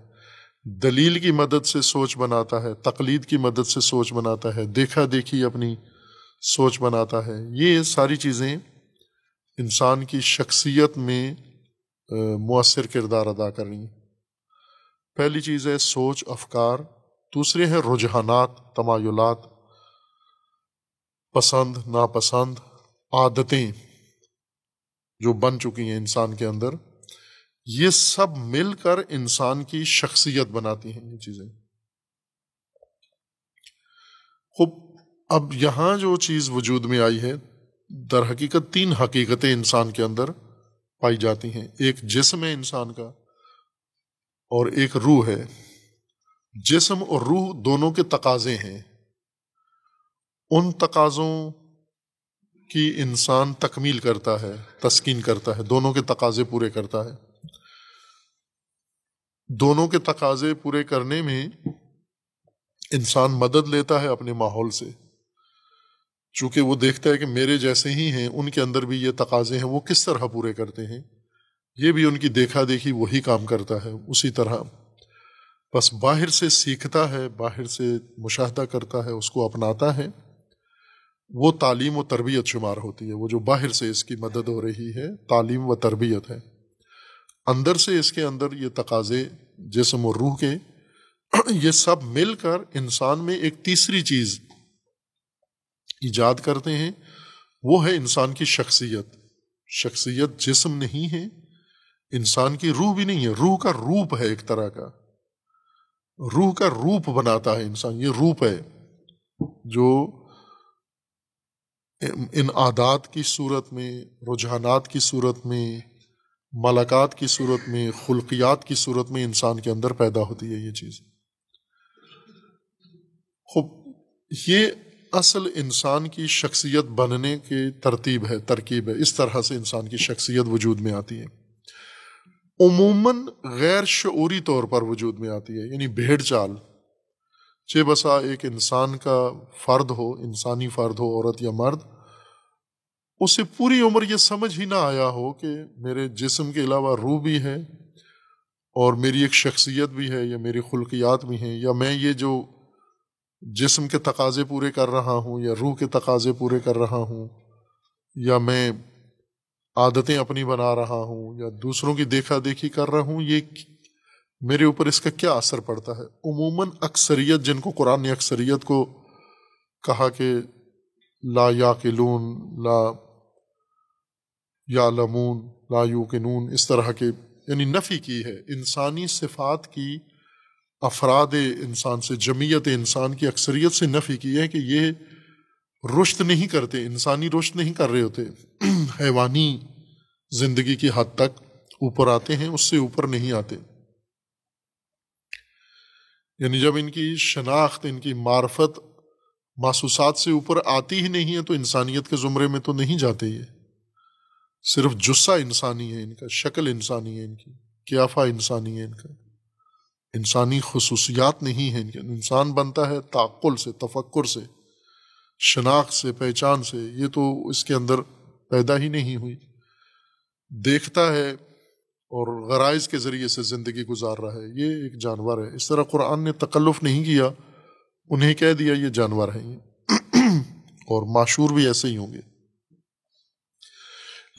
Speaker 1: दलील की मदद से सोच बनाता है तकलीद की मदद से सोच बनाता है देखा देखी अपनी सोच बनाता है ये सारी चीज़ें इंसान की शख्सियत में मुसर किरदार अदा कर रही हैं पहली चीज़ है सोच अफकार दूसरे हैं रुझाना तमायुलात पसंद नापसंद आदतें जो बन चुकी हैं इंसान के अंदर ये सब मिलकर इंसान की शख्सियत बनाती हैं ये चीज़ें खूब अब यहाँ जो चीज़ वजूद में आई है दर हकीकत तीन हकीकतें इंसान के अंदर पाई जाती हैं एक जिसम है इंसान का और एक रूह है जिसम और रूह दोनों के तकाजे हैं उन तकाज़ों की इंसान तकमील करता है तस्किन करता है दोनों के तकाजे पूरे करता है दोनों के तकाजे पूरे करने में इंसान मदद लेता है अपने माहौल से चूंकि वो देखता है कि मेरे जैसे ही हैं उनके अंदर भी ये तकाजे हैं वो किस तरह पूरे करते हैं ये भी उनकी देखा देखी वही काम करता है उसी तरह बस बाहर से सीखता है बाहर से मुशाह करता है उसको अपनाता है वो तालीम व तरबियत शुमार होती है वो जो बाहर से इसकी मदद हो रही है तालीम व तरबियत है अंदर से इसके अंदर ये तकाजे जिसम और रूह के ये सब मिलकर इंसान में एक तीसरी चीज़ ईजाद करते हैं वो है इंसान की शख्सियत शख्सियत जिसम नहीं है इंसान की रूह भी नहीं है रूह का रूप है एक तरह का रूह का रूप बनाता है इंसान ये रूप है जो इन आदात की सूरत में रुझानात की सूरत में मलाकात की सूरत में खुलकियात की सूरत में इंसान के अंदर पैदा होती है ये चीज़ खूब ये असल इंसान की शख्सियत बनने के तरतीब है तरकीब है इस तरह से इंसान की शख्सियत वजूद में आती है उमूमन गैर शूरी तौर पर वजूद में आती है यानी भेड़ चाल चे बसा एक इंसान का फ़र्द हो इंसानी फ़र्द हो औरत या मर्द उसे पूरी उम्र ये समझ ही ना आया हो कि मेरे जिसम के अलावा रूह भी है और मेरी एक शख्सियत भी है या मेरी खुलकियात भी हैं या मैं ये जो जिसम के तकाजे पूरे कर रहा हूँ या रूह के तकाजे पूरे कर रहा हूँ या मैं आदतें अपनी बना रहा हूँ या दूसरों की देखा देखी कर रहा हूँ ये मेरे ऊपर इसका क्या असर पड़ता है उमूमन अक्सरियत जिनको कुरान ने अक्सरियत को कहा कि ला या के लून ला या लमून ला यू के नून इस तरह के यानी नफ़ी की है इंसानी सिफात की अफराद इंसान से जमीयत इंसान की अक्सरियत से नफ़ी की है कि ये रुश्त नहीं करते इंसानी रुश्त नहीं कर रहे होते हैवानी ज़िंदगी की हद तक ऊपर आते हैं उससे ऊपर नहीं आते यानी जब इनकी शनाख्त इनकी मार्फत मासूसात से ऊपर आती ही नहीं है तो इंसानियत के ज़ुमरे में तो नहीं जाते ये सिर्फ जुस्सा इंसानी है इनका शक्ल इंसानी है इनकी क्याफ़ा इंसानी है इनका इंसानी खसूसियात नहीं है इंसान बनता है ताकुल से तफक्र से शनाख्त से पहचान से ये तो इसके अंदर पैदा ही नहीं हुई देखता है और गराइज के ज़रिए से ज़िंदगी गुजार रहा है ये एक जानवर है इस तरह कुरान ने तकल्लुफ़ नहीं किया उन्हें कह दिया ये जानवर है ये और माशूर भी ऐसे ही होंगे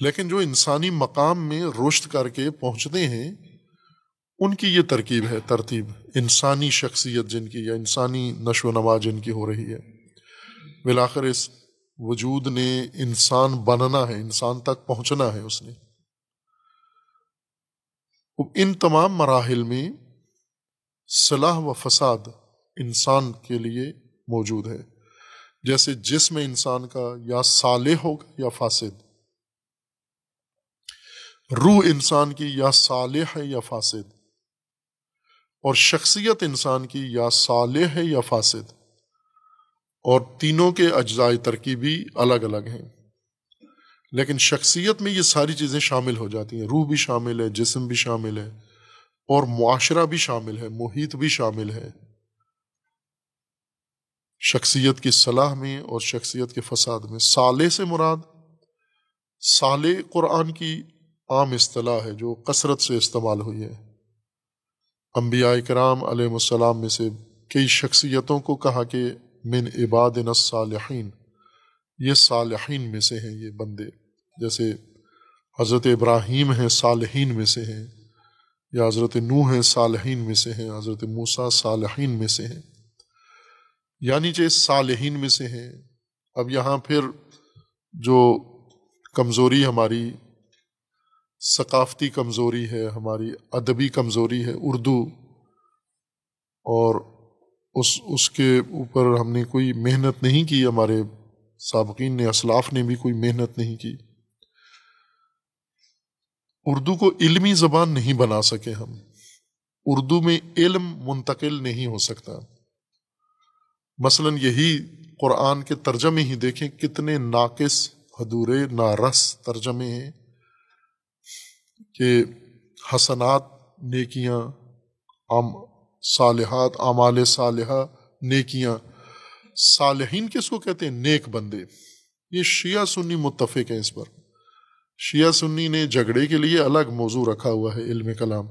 Speaker 1: लेकिन जो इंसानी मकाम में रुश्त करके पहुंचते हैं उनकी ये तरकीब है तरतीब इंसानी शख्सियत जिनकी या इंसानी नशो नमा जिनकी हो रही है बिलाखर इस वजूद ने इंसान बनना है इंसान तक पहुंचना है उसने इन तमाम मराहल में सलाह व फसाद इंसान के लिए मौजूद है जैसे जिसम इंसान का या साले होगा या फासिद रूह इंसान की या साले है या फासिद और शख्सियत इंसान की या साल है या फासद और तीनों के तरकी भी अलग अलग हैं लेकिन शख्सियत में ये सारी चीज़ें शामिल हो जाती हैं रूह भी शामिल है जिसम भी शामिल है और मुआशरा भी शामिल है मुहित भी शामिल है शख्सियत की सलाह में और शख्सियत के फसाद में साले से मुराद साले कुरान की आम असलाह है जो कसरत से इस्तेमाल हुई है अम्बिया कराम आलम में से कई शख्सियतों को कहा कि मिन इबादिन सालहीन ये सालहीन में से हैं ये बंदे जैसे हज़रत इब्राहिम हैं सालहीन में से हैं या हज़रत नूह हैं सालहीन में से हैं हज़रत मूसा सालहीन में से हैं यानी चे सालहीन में से हैं अब यहाँ फिर जो कमज़ोरी हमारी सकाफ़ती कमज़ोरी है हमारी अदबी कमज़ोरी है उर्दू और उस उसके ऊपर हमने कोई मेहनत नहीं की हमारे सबकिन ने असलाफ ने भी कोई मेहनत नहीं की उर्दू को इलमी ज़बान नहीं बना सके हम उर्दू में इल्म मुंतकिल नहीं हो सकता मसलन यही कुरान के तर्जमे ही देखें कितने नाकिस अधूरे नारस तर्जमे हैं कि हसनात नेकियां आम सालहत आमाल सालहा नेकियां सालहीन किसको कहते हैं नेक बंदे ये शिया सुन्नी मुतफ़ हैं इस पर शिया सुन्नी ने झगड़े के लिए अलग मौजू रखा हुआ है इल्म कलाम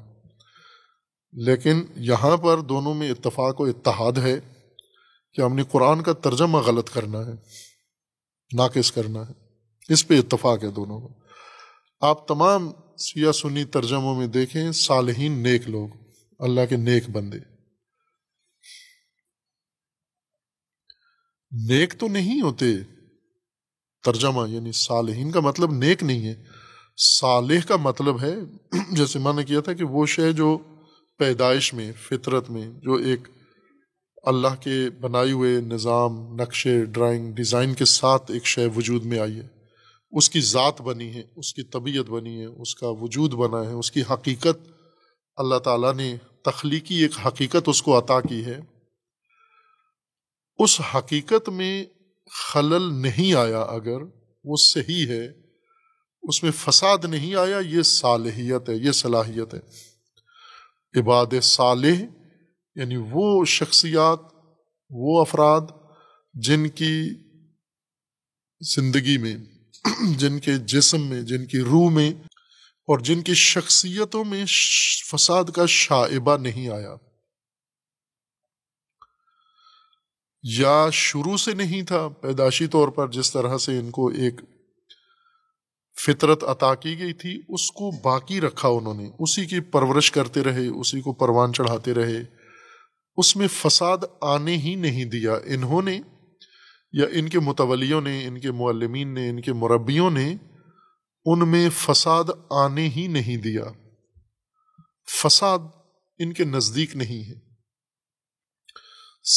Speaker 1: लेकिन यहाँ पर दोनों में इतफाक़ और इतहाद है कि हमने कुरान का तर्जमा गलत करना है नाकिस करना है इस पे इतफाक़ है दोनों का आप तमाम सिया सुनी तर्जमों में देखें सालहीन नेक लोग अल्लाह के नेक बंदे नेक तो नहीं होते तर्जमा यानी सालहीन का मतलब नेक नहीं है सालेह का मतलब है जैसे मैंने किया था कि वो शह जो पैदाइश में फितरत में जो एक अल्लाह के बनाए हुए निज़ाम नक्शे ड्राइंग डिज़ाइन के साथ एक शह वजूद में आई है उसकी ज़ात बनी है उसकी तबीयत बनी है उसका वजूद बना है उसकी हकीकत अल्लाह ताला ने तख्लीकी एक हकीकत उसको अता की है उस हकीकत में खलल नहीं आया अगर वो सही है उसमें फसाद नहीं आया ये सालहियत है ये सलाहियत है इबाद सालह यानी वो शख्सियात वो अफराद जिनकी ज़िंदगी में जिनके जिसम में जिनकी रूह में और जिनकी शख्सियतों में फसाद का शाइबा नहीं आया या शुरू से नहीं था पैदाशी तौर पर जिस तरह से इनको एक फितरत अता की गई थी उसको बाकी रखा उन्होंने उसी की परवरिश करते रहे उसी को परवान चढ़ाते रहे उसमें फसाद आने ही नहीं दिया इन्होंने या इनके मुतवलियों ने इनके मलमिन ने इनके मुरबियों ने उनमें फसाद आने ही नहीं दिया फसाद इनके नज़दीक नहीं है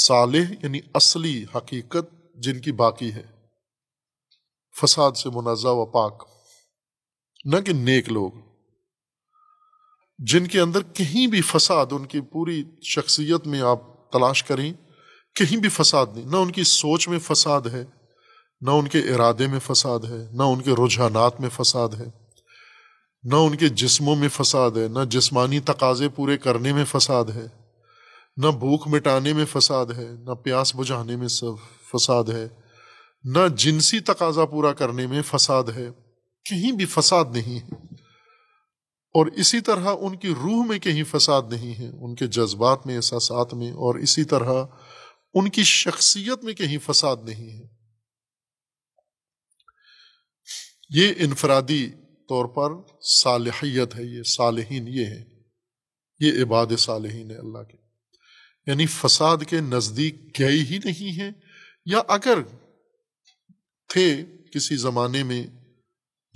Speaker 1: सालेह यानी असली हकीकत जिनकी बाकी है फसाद से मुनाजा व पाक न कि नेक लोग जिनके अंदर कहीं भी फसाद उनकी पूरी शख्सियत में आप तलाश करें कहीं भी फसाद नहीं ना उनकी सोच में फसाद है ना उनके इरादे में फसाद है ना उनके रुझानात में फसाद है ना उनके जिस्मों में फसाद है ना जिस्मानी तकाजे पूरे करने में फसाद है ना भूख मिटाने में फसाद है ना प्यास बुझाने में सब फसाद है ना जिनसी तकाजा पूरा करने में फसाद है कहीं भी फसाद नहीं है और इसी तरह उनकी रूह में कहीं फसाद नहीं है उनके जज्बात में एहसास में और इसी तरह उनकी शख्सियत में कहीं फसाद नहीं है ये इनफरादी तौर पर सालहियत है ये सालहीन ये है ये इबाद सालहीन है अल्लाह के यानी फसाद के नज़दीक गए ही नहीं है या अगर थे किसी ज़माने में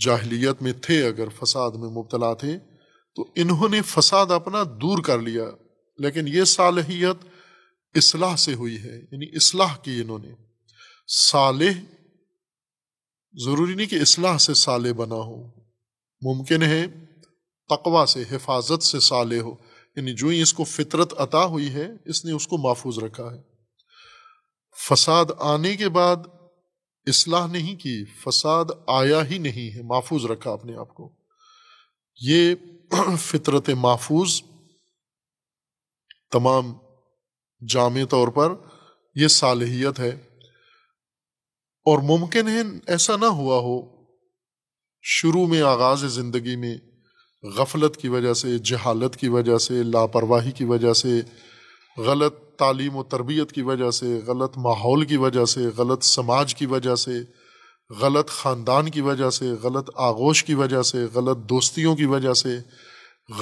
Speaker 1: जाहलीत में थे अगर फसाद में मुबतला थे तो इन्होंने फसाद अपना दूर कर लिया लेकिन ये सालहियत इसलाह से हुई है यानी इसलाह की इन्होंने सालेह ज़रूरी नहीं कि इसलाह से साले बना हो मुमकिन है तकवा से हिफाजत से साले हो यानी जो ही इसको फितरत अता हुई है इसने उसको महफूज रखा है फसाद आने के बाद इसलाह नहीं की फसाद आया ही नहीं है महफूज रखा अपने आप को ये फितरत महफूज तमाम जाम तौर पर यह सालहियत है और मुमकिन है ऐसा ना हुआ हो शुरू में आगाज ज़िंदगी में गफलत की वजह से जहालत की वजह से लापरवाही की वजह से गलत तालीम और तरबियत की वजह से गलत माहौल की वजह से गलत समाज की वजह से गलत ख़ानदान की वजह से गलत आगोश की वजह से गलत दोस्तियों की वजह से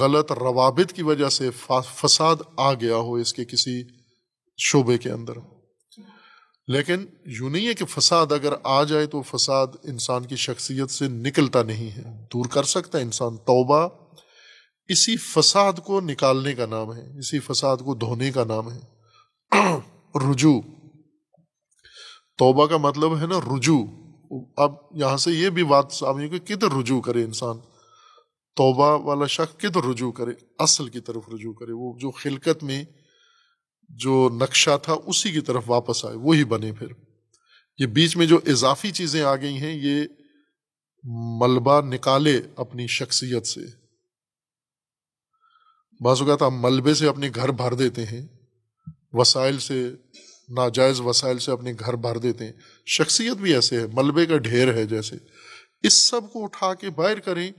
Speaker 1: गलत रवाबित की वजह से फसाद आ गया हो इसके किसी शोबे के अंदर लेकिन यूं नहीं है कि फसाद अगर आ जाए तो फसाद इंसान की शख्सियत से निकलता नहीं है दूर कर सकता है इंसान तोबा इसी फसाद को निकालने का नाम है इसी फसाद को धोने का नाम है रुजू तोबा का मतलब है ना रुजू अब यहां से ये भी बात सामने की किधर रुजू करे इंसान तोबा वाला शख्स किधर रुजू करे असल की तरफ रुजू करे वो जो खिलकत में जो नक्शा था उसी की तरफ वापस आए वही बने फिर ये बीच में जो इजाफी चीज़ें आ गई हैं ये मलबा निकाले अपनी शख्सियत से बाज़ात आप मलबे से अपने घर भर देते हैं वसाइल से नाजायज़ वसाइल से अपने घर भर देते हैं शख्सियत भी ऐसे है मलबे का ढेर है जैसे इस सब को उठा के बाहर करें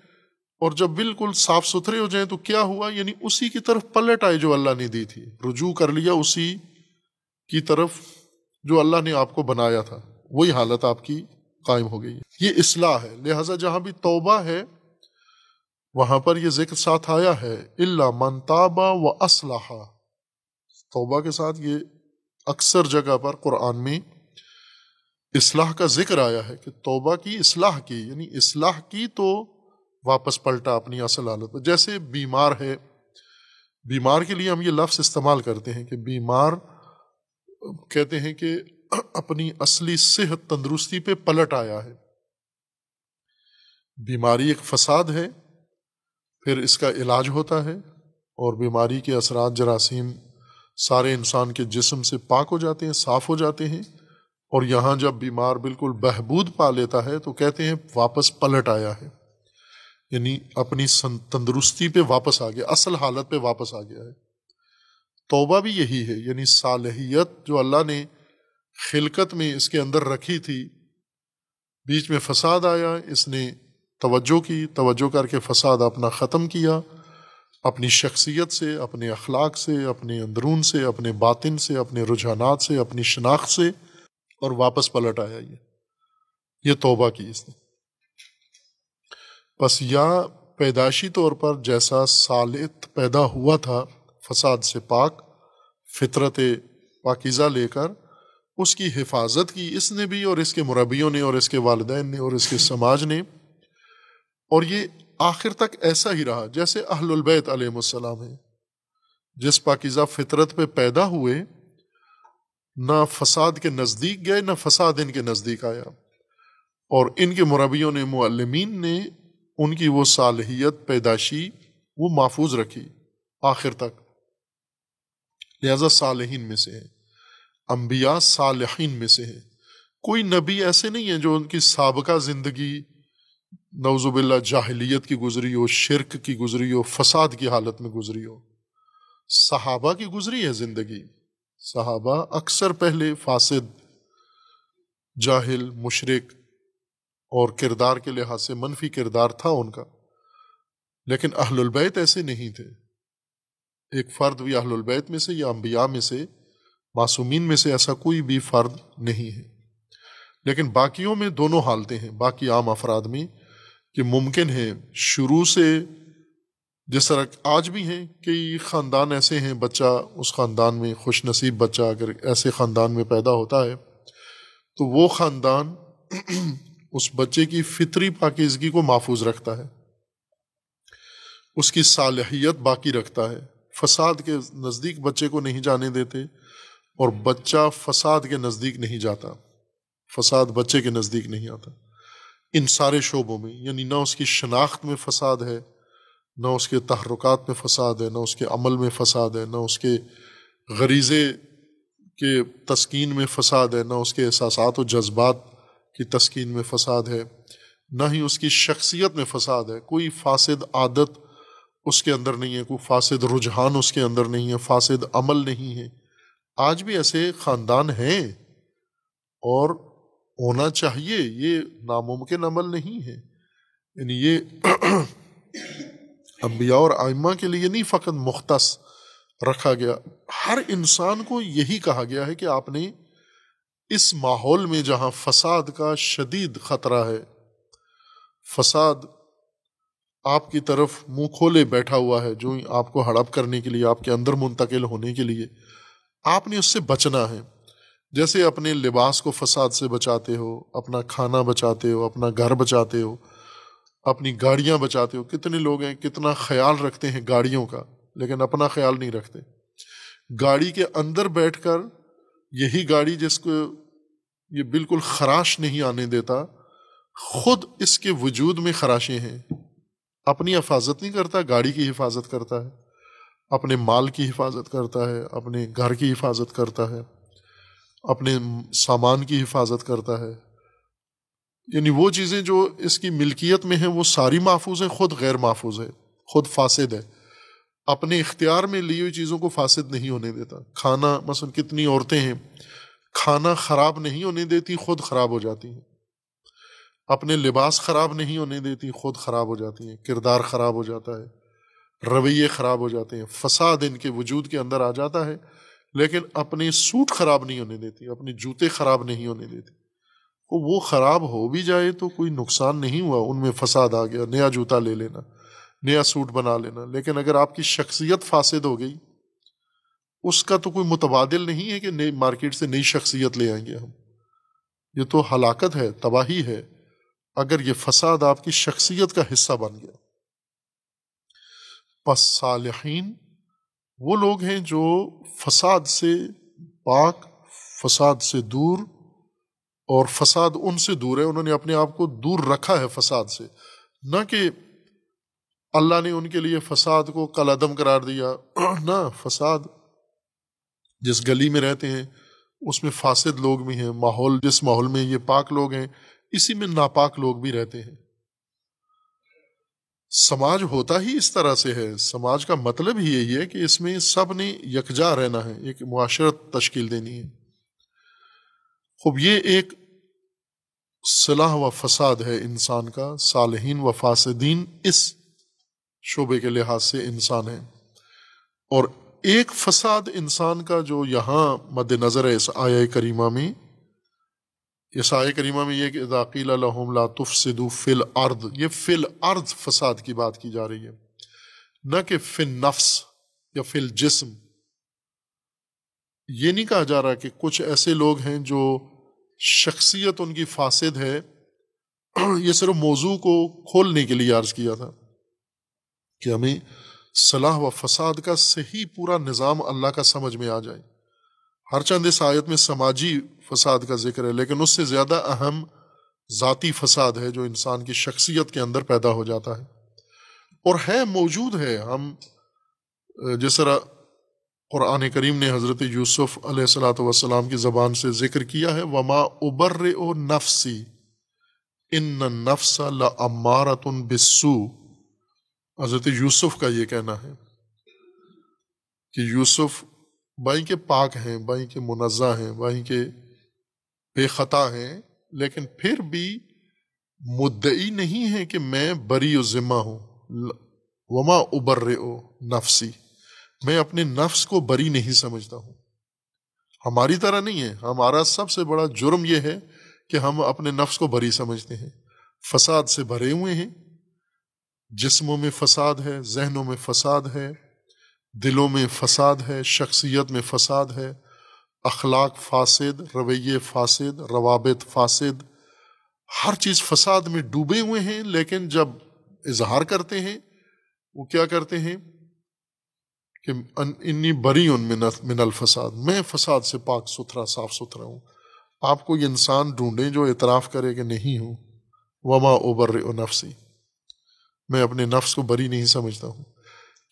Speaker 1: और जब बिल्कुल साफ सुथरे हो जाए तो क्या हुआ यानी उसी की तरफ पलट आए जो अल्लाह ने दी थी रुजू कर लिया उसी की तरफ जो अल्लाह ने आपको बनाया था वही हालत आपकी कायम हो गई है ये इसलाह है लिहाजा जहां भी तोबा है वहां पर यह जिक्र साथ आया है इल्ला मनताबा व असलाहा तोबा के साथ ये अक्सर जगह पर कुरान में इसलाह का जिक्र आया है कि तोबा की इस्लाह की यानी इसलाह की तो वापस पलटा अपनी असल हालत तो पर जैसे बीमार है बीमार के लिए हम ये लफ्ज़ इस्तेमाल करते हैं कि बीमार कहते हैं कि अपनी असली सेहत तंदरुस्ती पे पलट आया है बीमारी एक फसाद है फिर इसका इलाज होता है और बीमारी के असरात जरासीम सारे इंसान के जिस्म से पाक हो जाते हैं साफ़ हो जाते हैं और यहाँ जब बीमार बिल्कुल बहबूद पा लेता है तो कहते हैं वापस पलट आया है यानी अपनी तंदुरुस्ती पे वापस आ गया असल हालत पे वापस आ गया है तोबा भी यही है यानी सालहियत जो अल्लाह ने खिलकत में इसके अंदर रखी थी बीच में फसाद आया इसने तवज्जो की तवज्जो करके फसाद अपना ख़त्म किया अपनी शख्सियत से अपने अखलाक से अपने अंदरून से अपने बातिन से अपने रुझानात से अपनी शनाख्त से और वापस पलट आया ये ये तोबा की इसने बस या पैदाशी तौर पर जैसा सालित पैदा हुआ था फसाद से पाक फितरत पाकिज़ा लेकर उसकी हिफाजत की इसने भी और इसके मुरबियों ने और इसके वालदे ने और इसके समाज ने और ये आखिर तक ऐसा ही रहा जैसे अहलबैत आलम है जिस पाकिज़ा फितरत पे पैदा हुए ना फसाद के नज़दीक गए ना फसाद इनके नज़दीक आया और इनके मुरबियों ने मलमिन ने उनकी वो सालहियत पैदाशी वो महफूज रखी आखिर तक लिहाजा सालहीन में से है अम्बिया सालहीन में से है कोई नबी ऐसे नहीं है जो उनकी सबका ज़िंदगी नवजुबिल्ला जाहलीत की गुजरी हो शिरक की गुजरी हो फसाद की हालत में गुजरी हो सहाबा की गुजरी है ज़िंदगी सहाबा अक्सर पहले फासिद जाहिल मुशरक़ और किरदार के लिहाज से मनफी किरदार था उनका लेकिन अहलुलबैत ऐसे नहीं थे एक फ़र्द भी अहलुलबैत में से या अम्बिया में से मासूमीन में से ऐसा कोई भी फ़र्द नहीं है लेकिन बाकियों में दोनों हालतें हैं बाकी आम अफराद में कि मुमकिन है शुरू से जिस तरह आज भी हैं कई ख़ानदान ऐसे हैं बच्चा उस ख़ानदान में खुश नसीब बच्चा अगर ऐसे ख़ानदान में पैदा होता है तो वो ख़ानदान उस बच्चे की फितरी पाकिजगी को महफूज रखता है उसकी सालहियत बाकी रखता है फसाद के नज़दीक बच्चे को नहीं जाने देते और बच्चा फसाद के नज़दीक नहीं जाता फसाद बच्चे के नज़दीक नहीं आता इन सारे शोबों में यानी ना उसकी शनाख्त में फसाद है ना उसके तहरक में फसाद है ना उसके अमल में फसाद है ना उसके गरीज़े के तस्किन में फसाद है ना उसके एहसास व जज्बात कि तस्किन में फसाद है ना ही उसकी शख्सियत में फसाद है कोई फासद आदत उसके अंदर नहीं है कोई फासद रुझान उसके अंदर नहीं है फासद अमल नहीं है आज भी ऐसे ख़ानदान हैं और होना चाहिए ये नामुमकिन अमल नहीं है यानी ये अम्बिया और आइमा के लिए नहीं फ़कत मुख्तस रखा गया हर इंसान को यही कहा गया है कि आपने इस माहौल में जहां फसाद का शदीद खतरा है फसाद आपकी तरफ मुंह खोले बैठा हुआ है जो आपको हड़प करने के लिए आपके अंदर मुंतकिल होने के लिए आपने उससे बचना है जैसे अपने लिबास को फसाद से बचाते हो अपना खाना बचाते हो अपना घर बचाते हो अपनी गाड़ियां बचाते हो कितने लोग हैं कितना ख्याल रखते हैं गाड़ियों का लेकिन अपना ख्याल नहीं रखते गाड़ी के अंदर बैठकर यही गाड़ी जिसको ये बिल्कुल खराश नहीं आने देता खुद इसके वजूद में खराशें हैं अपनी हिफाजत नहीं करता गाड़ी की हिफाजत करता है अपने माल की हिफाजत करता है अपने घर की हिफाजत करता है अपने सामान की हिफाजत करता है यानी वो चीज़ें जो इसकी मिलकियत में हैं वो सारी महफूज हैं खुद गैर महफूज है खुद फासद है अपने इख्तियार में ली हुई चीज़ों को फासद नहीं होने देता खाना मसलन कितनी औरतें हैं खाना ख़राब नहीं होने देती खुद ख़राब हो जाती हैं अपने लिबास ख़राब नहीं होने देती खुद ख़राब हो जाती हैं किरदार ख़राब हो जाता है रवैये ख़राब हो जाते हैं फसाद इनके वजूद के अंदर आ जाता है लेकिन अपने सूट ख़राब नहीं होने देती अपने जूते ख़राब नहीं होने देती तो वो ख़राब हो भी जाए तो कोई नुकसान नहीं हुआ उनमें फसाद आ गया नया जूता ले लेना नया सूट बना लेना लेकिन अगर आपकी शख्सियत फासद हो गई उसका तो कोई मुतबाद नहीं है कि नई मार्केट से नई शख्सियत ले आएंगे हम ये तो हलाकत है तबाही है अगर ये फसाद आपकी शख्सियत का हिस्सा बन गया पस सालहीन वो लोग हैं जो फसाद से पाक फसाद से दूर और फसाद उनसे दूर है उन्होंने अपने आप को दूर रखा है फसाद से न कि अल्लाह ने उनके लिए फसाद को कल अदम करार दिया ना फसाद जिस गली में रहते हैं उसमें फासिद लोग भी हैं माहौल जिस माहौल में ये पाक लोग हैं इसी में नापाक लोग भी रहते हैं समाज होता ही इस तरह से है समाज का मतलब ही यही है कि इसमें सब ने यकजा रहना है एक माशरत तश्कील देनी है खूब ये एक सलाह व फसाद है इंसान का सालहीन व फासदीन इस शोबे के लिहाज से इंसान है और एक फसाद इंसान का जो यहाँ नजर है इस आय करीमा में इस आय करीमा में यह कि दाकील लहम फिल अर्द ये फिल अर्द फसाद की बात की जा रही है न कि फिल नफ्स या फिल जिसम ये नहीं कहा जा रहा कि कुछ ऐसे लोग हैं जो शख्सियत उनकी फासिद है ये सिर्फ मौजू को खोलने के लिए अर्ज किया था कि हमें सलाह व फसाद का सही पूरा निज़ाम अल्लाह का समझ में आ जाए हर चंद इस आयत में समाजी फसाद का जिक्र है लेकिन उससे ज़्यादा अहम ज़ाती फसाद है जो इंसान की शख्सियत के अंदर पैदा हो जाता है और है मौजूद है हम जिस तरह क़ुरान करीम ने हज़रत यूसुफ़ सलाम की ज़बान से ज़िक्र किया है वमा उबर ओ नफसी इन नफ्स लमारत बिस्सू हजरत यूसुफ का ये कहना है कि यूसुफ बाई के पाक हैं बाई के मुनज़ा हैं बाई के बेखता हैं लेकिन फिर भी मुद्दई नहीं है कि मैं बरी ज़िम्मा हूँ वमा उबर ओ नफसी मैं अपने नफ्स को बरी नहीं समझता हूँ हमारी तरह नहीं है हमारा सबसे बड़ा जुर्म यह है कि हम अपने नफ्स को बरी समझते हैं फसाद से भरे हुए हैं जिस्मों में फसाद है जहनों में फसाद है दिलों में फसाद है शख्सियत में फसाद है अखलाक फासिद रवैये फासिद रवाबित फासिद हर चीज़ फसाद में डूबे हुए हैं लेकिन जब इजहार करते हैं वो क्या करते हैं कि इन्नी बरी उन मिनल फसाद मैं फसाद से पाक सुथरा साफ सुथरा हूं आपको ये इंसान ढूंढे जो इतराफ़ करे कि नहीं हूँ वमा उबर नफसी मैं अपने नफ्स को बरी नहीं समझता हूँ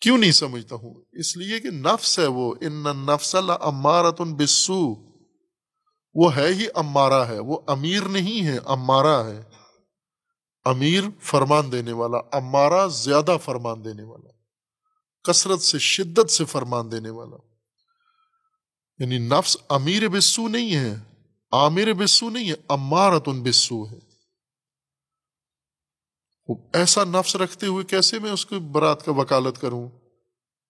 Speaker 1: क्यों नहीं समझता हूँ इसलिए कि नफ्स है वो इन नफ्सल अम्मारत बिस्सू वो है ही अमारा है वो अमीर नहीं है अमारा है अमीर फरमान देने वाला अमारा ज्यादा फरमान देने वाला कसरत से शिद्दत से फरमान देने वाला यानी नफ्स अमीर बिस्सू नहीं है आमिर बिस्सू नहीं है अम्मारत बिस्सू है ऐसा नफ्स रखते हुए कैसे मैं उसको बरात का वकालत करूं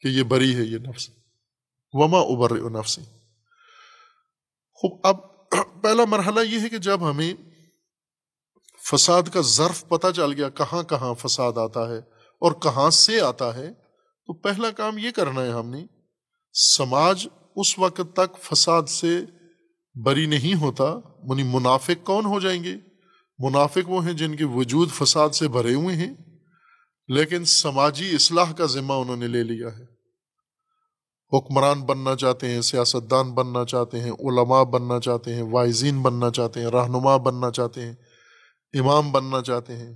Speaker 1: कि ये बरी है ये नफ्स वमा उबर नफ्स अब पहला मरहला यह है कि जब हमें फसाद का ज़र्फ पता चल गया कहाँ कहाँ फसाद आता है और कहाँ से आता है तो पहला काम यह करना है हमने समाज उस वक्त तक फसाद से बरी नहीं होता मुनि मुनाफे कौन हो जाएंगे मुनाफिक वो हैं जिनके वजूद फसाद से भरे हुए हैं लेकिन समाजी इसलाह का ज़िम्मा उन्होंने ले लिया है हुक्मरान बनना चाहते हैं सियासतदान बनना चाहते हैं उलमा बनना चाहते हैं वाइजीन बनना चाहते हैं रहनुमा बनना चाहते हैं इमाम बनना चाहते हैं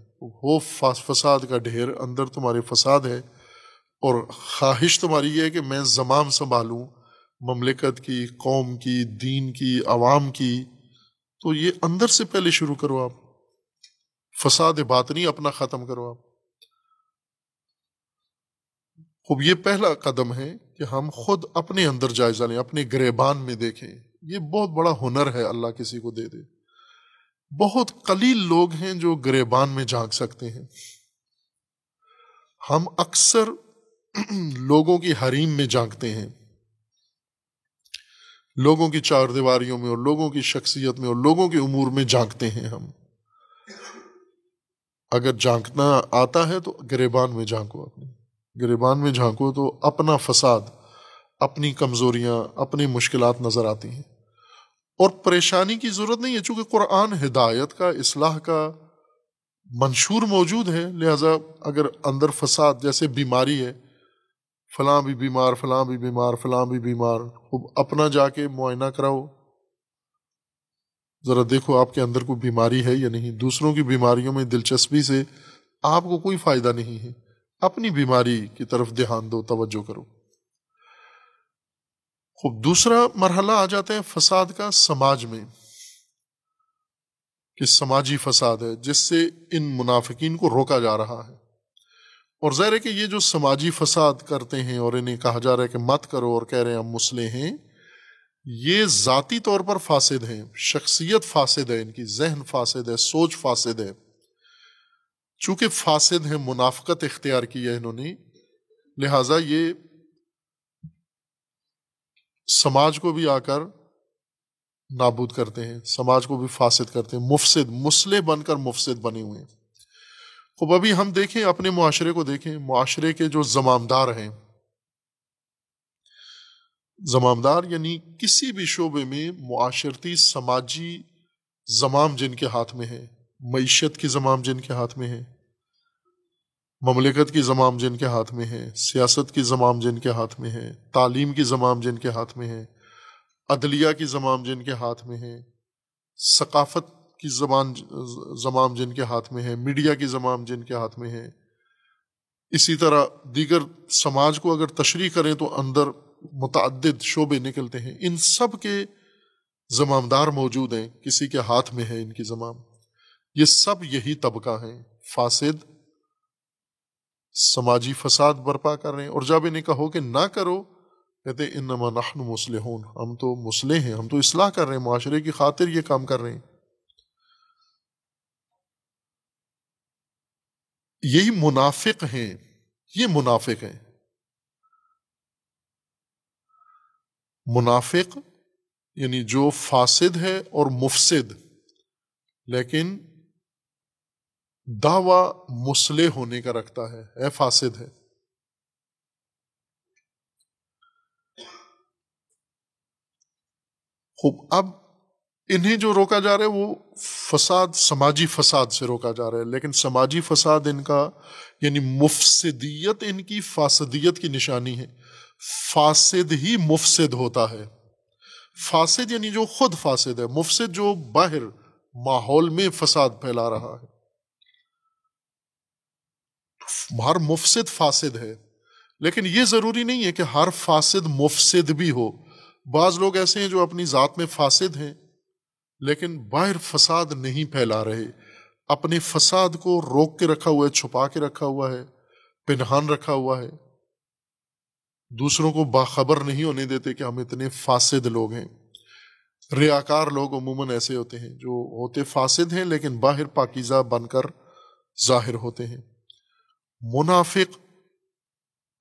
Speaker 1: वो फसाद का ढेर अंदर तुम्हारे फसाद है और ख्वाहिश तुम्हारी यह है कि मैं जमाम संभालूँ ममलिकत की कौम की दीन की आवाम की तो ये अंदर से पहले शुरू करो आप फसाद बात नहीं अपना ख़त्म करो आप खूब ये पहला कदम है कि हम खुद अपने अंदर जायजा लें अपने गरेबान में देखें ये बहुत बड़ा हुनर है अल्लाह किसी को दे दे बहुत कलील लोग हैं जो गरेबान में झांक सकते हैं हम अक्सर लोगों की हरीम में झांकते हैं लोगों की चार में और लोगों की शख्सियत में और लोगों के उमूर में झांकते हैं हम अगर झांकना आता है तो गिरेबान में झांको अपनी गिरेबान में झांको तो अपना फसाद अपनी कमज़ोरियाँ अपनी मुश्किल नज़र आती हैं और परेशानी की ज़रूरत नहीं है चूंकि कुरान हिदायत का इसलाह का मंशूर मौजूद है लिहाजा अगर अंदर फसाद जैसे बीमारी है फलां भी बीमार फलां भी बीमार फलां भी बीमार खूब अपना जाके मुआयना कराओ ज़रा देखो आपके अंदर कोई बीमारी है या नहीं दूसरों की बीमारियों में दिलचस्पी से आपको कोई फ़ायदा नहीं है अपनी बीमारी की तरफ ध्यान दो तवज्जो करो खूब दूसरा मरहला आ जाता है फसाद का समाज में कि समाजी फसाद है जिससे इन मुनाफिकीन को रोका जा रहा है और ज़ाहिर है कि ये जो समाजी फसाद करते हैं और इन्हें कहा जा रहा है कि मत करो और कह रहे हैं हम मुसले हैं ये ज़ाती तौर पर फासिद हैं शख्सियत फासिद है इनकी जहन फासिद है सोच फासिद है चूंकि फासिद हैं मुनाफकत इख्तियार की है इन्होंने लिहाजा ये समाज को भी आकर नाबूद करते हैं समाज को भी फासिद करते हैं मुफसिद मुसले बनकर मुफसिद बने हुए हैं खूब अभी हम देखें अपने माशरे को देखें माशरे के जो जमामदार हैं जमामदार यानी किसी भी शोबे में माशरती समाजी जमाम जिनके हाथ में है मीशत की जमाम जिनके हाथ में है ममलिकत की जमाम जिनके हाथ में है सियासत की जमाम जिनके हाथ में है तालीम की जमाम जिनके हाथ में है अदलिया की जमाम जिनके हाथ में है सकाफत की जबान जमाम जिनके हाथ में है मीडिया की जमाम जिनके हाथ में है इसी तरह दीगर समाज को अगर तशरी करें तो अंदर मतद शोबे निकलते हैं इन सब के जमामदार मौजूद हैं किसी के हाथ में है इनकी जमाम ये सब यही तबका है फासिद समाजी फसाद बर्पा कर रहे हैं और जब इन्हें कहो कि ना करो कहते इन नमा नहन मुसलहून हम तो मुसले हैं हम तो इसलाह कर रहे हैं माशरे की खातिर ये काम कर रहे हैं यही मुनाफिक हैं ये मुनाफिक हैं मुनाफिक यानी जो फासिद है और मुफसिद लेकिन दावा मुसले होने का रखता है है फासिद है खूब अब इन्हें जो रोका जा रहा है वो फसाद समाजी फसाद से रोका जा रहा है लेकिन समाजी फसाद इनका यानी मुफसदियत इनकी फासदियत की निशानी है फासिद ही मुफसिद होता है फासिद यानी जो खुद फासिद है मुफसिद जो बाहर माहौल में फसाद फैला रहा है हर मुफसिद फासिद है लेकिन यह ज़रूरी नहीं है कि हर फासिद मुफसिद भी हो बाज लोग ऐसे हैं जो अपनी ज़ात में फासिद हैं लेकिन बाहर फसाद नहीं फैला रहे अपने फसाद को रोक के रखा हुआ है छुपा के रखा हुआ है पिनहान रखा हुआ है दूसरों को बाखबर नहीं होने देते कि हम इतने फासिद लोग हैं रियाकार लोग अमूमन ऐसे होते हैं जो होते फासिद हैं लेकिन बाहर पाकिज़ा बनकर जाहिर होते हैं मुनाफिक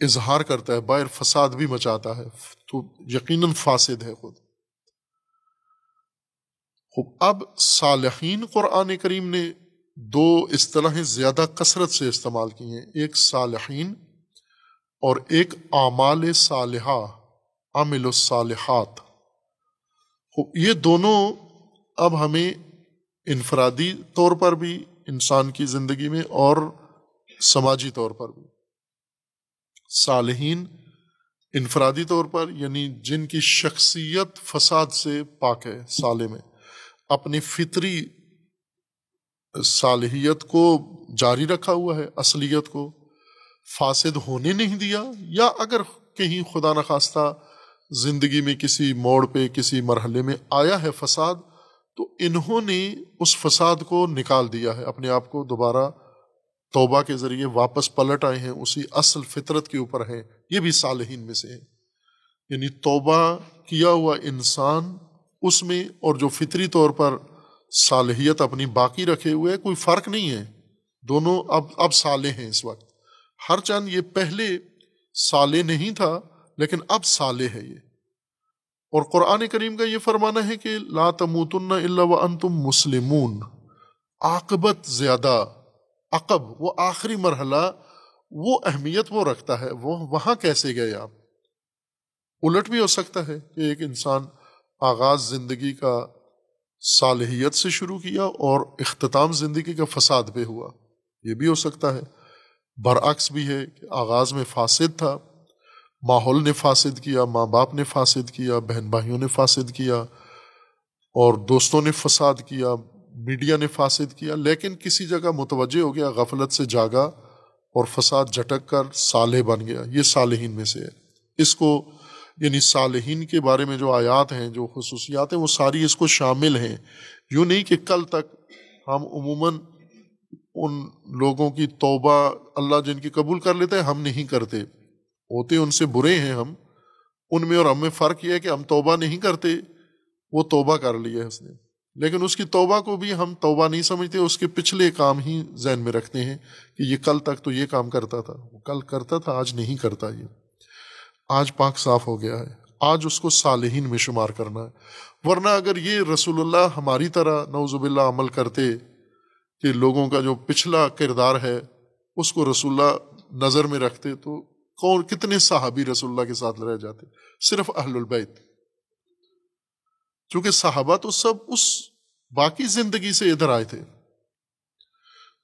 Speaker 1: इजहार करता है बाहर फसाद भी मचाता है तो यकीन फासिद है खुद खूब अब सालहीन कुरान करीम ने दो असलाहें ज़्यादा कसरत से इस्तेमाल की हैं एक सालहीन और एक आमाल सालहा आमिलसालहत ये दोनों अब हमें इनफरादी तौर पर भी इंसान की ज़िंदगी में और समाजी तौर पर भी साल इनफरादी तौर पर यानी जिनकी शख्सियत फसाद से पाक है साले में अपनी फितरी सालहियत को जारी रखा हुआ है असलियत को फासिद होने नहीं दिया या अगर कहीं खुदा न खास्ता ज़िंदगी में किसी मोड़ पे किसी मरहले में आया है फसाद तो इन्होंने उस फसाद को निकाल दिया है अपने आप को दोबारा तोबा के ज़रिए वापस पलट आए हैं उसी असल फितरत के ऊपर है ये भी साल में से है यानी तोबा किया हुआ इंसान उसमें और जो फितरी तौर पर सालहियत अपनी बाकी रखे हुए कोई फ़र्क नहीं है दोनों अब अब साले हैं इस वक्त हर चंद ये पहले साले नहीं था लेकिन अब साले है ये और क़ुरान करीम का ये फरमाना है कि ला तमूतन तुम मुसलिमून आकबत ज़्यादा अकब वो आखिरी मरहला वो अहमियत वो रखता है वो वहाँ कैसे गए आप उलट भी हो सकता है कि एक इंसान आगाज़ ज़िंदगी का सालहियत से शुरू किया और अख्ताम ज़िंदगी का फसाद पे हुआ ये भी हो सकता है बरअक्स भी है कि आगाज़ में फासिद था माहौल ने फासिद किया माँ बाप ने फासिद किया बहन भाइयों ने फासिद किया और दोस्तों ने फसाद किया मीडिया ने फासिद किया लेकिन किसी जगह मुतवजह हो गया गफलत से जागा और फसाद झटक कर साले बन गया ये सालहीन में से है इसको यानी सालहीन के बारे में जो आयात हैं जो खसूसियात हैं वो सारी इसको शामिल हैं यूँ नहीं कि कल तक हम उमूमन उन लोगों की तोबा अल्लाह जिनकी कबूल कर लेते हैं हम नहीं करते होते उनसे बुरे हैं हम उनमें और हम में फ़र्क यह है कि हम तोबा नहीं करते वो तोबा कर लिया है उसने लेकिन उसकी तोबा को भी हम तोबा नहीं समझते उसके पिछले काम ही जहन में रखते हैं कि ये कल तक तो ये काम करता था वो कल करता था आज नहीं करता ये आज पाक साफ हो गया है आज उसको सालहीन में शुमार करना है वरना अगर ये रसूलुल्लाह हमारी तरह नौजुबिल्लामल करते कि लोगों का जो पिछला किरदार है उसको रसुल्ला नज़र में रखते तो कौन कितने साहबी रसुल्ला के साथ रह जाते सिर्फ अहलुल्बैत चूंकि साहबा तो सब उस बाकी जिंदगी से इधर आए थे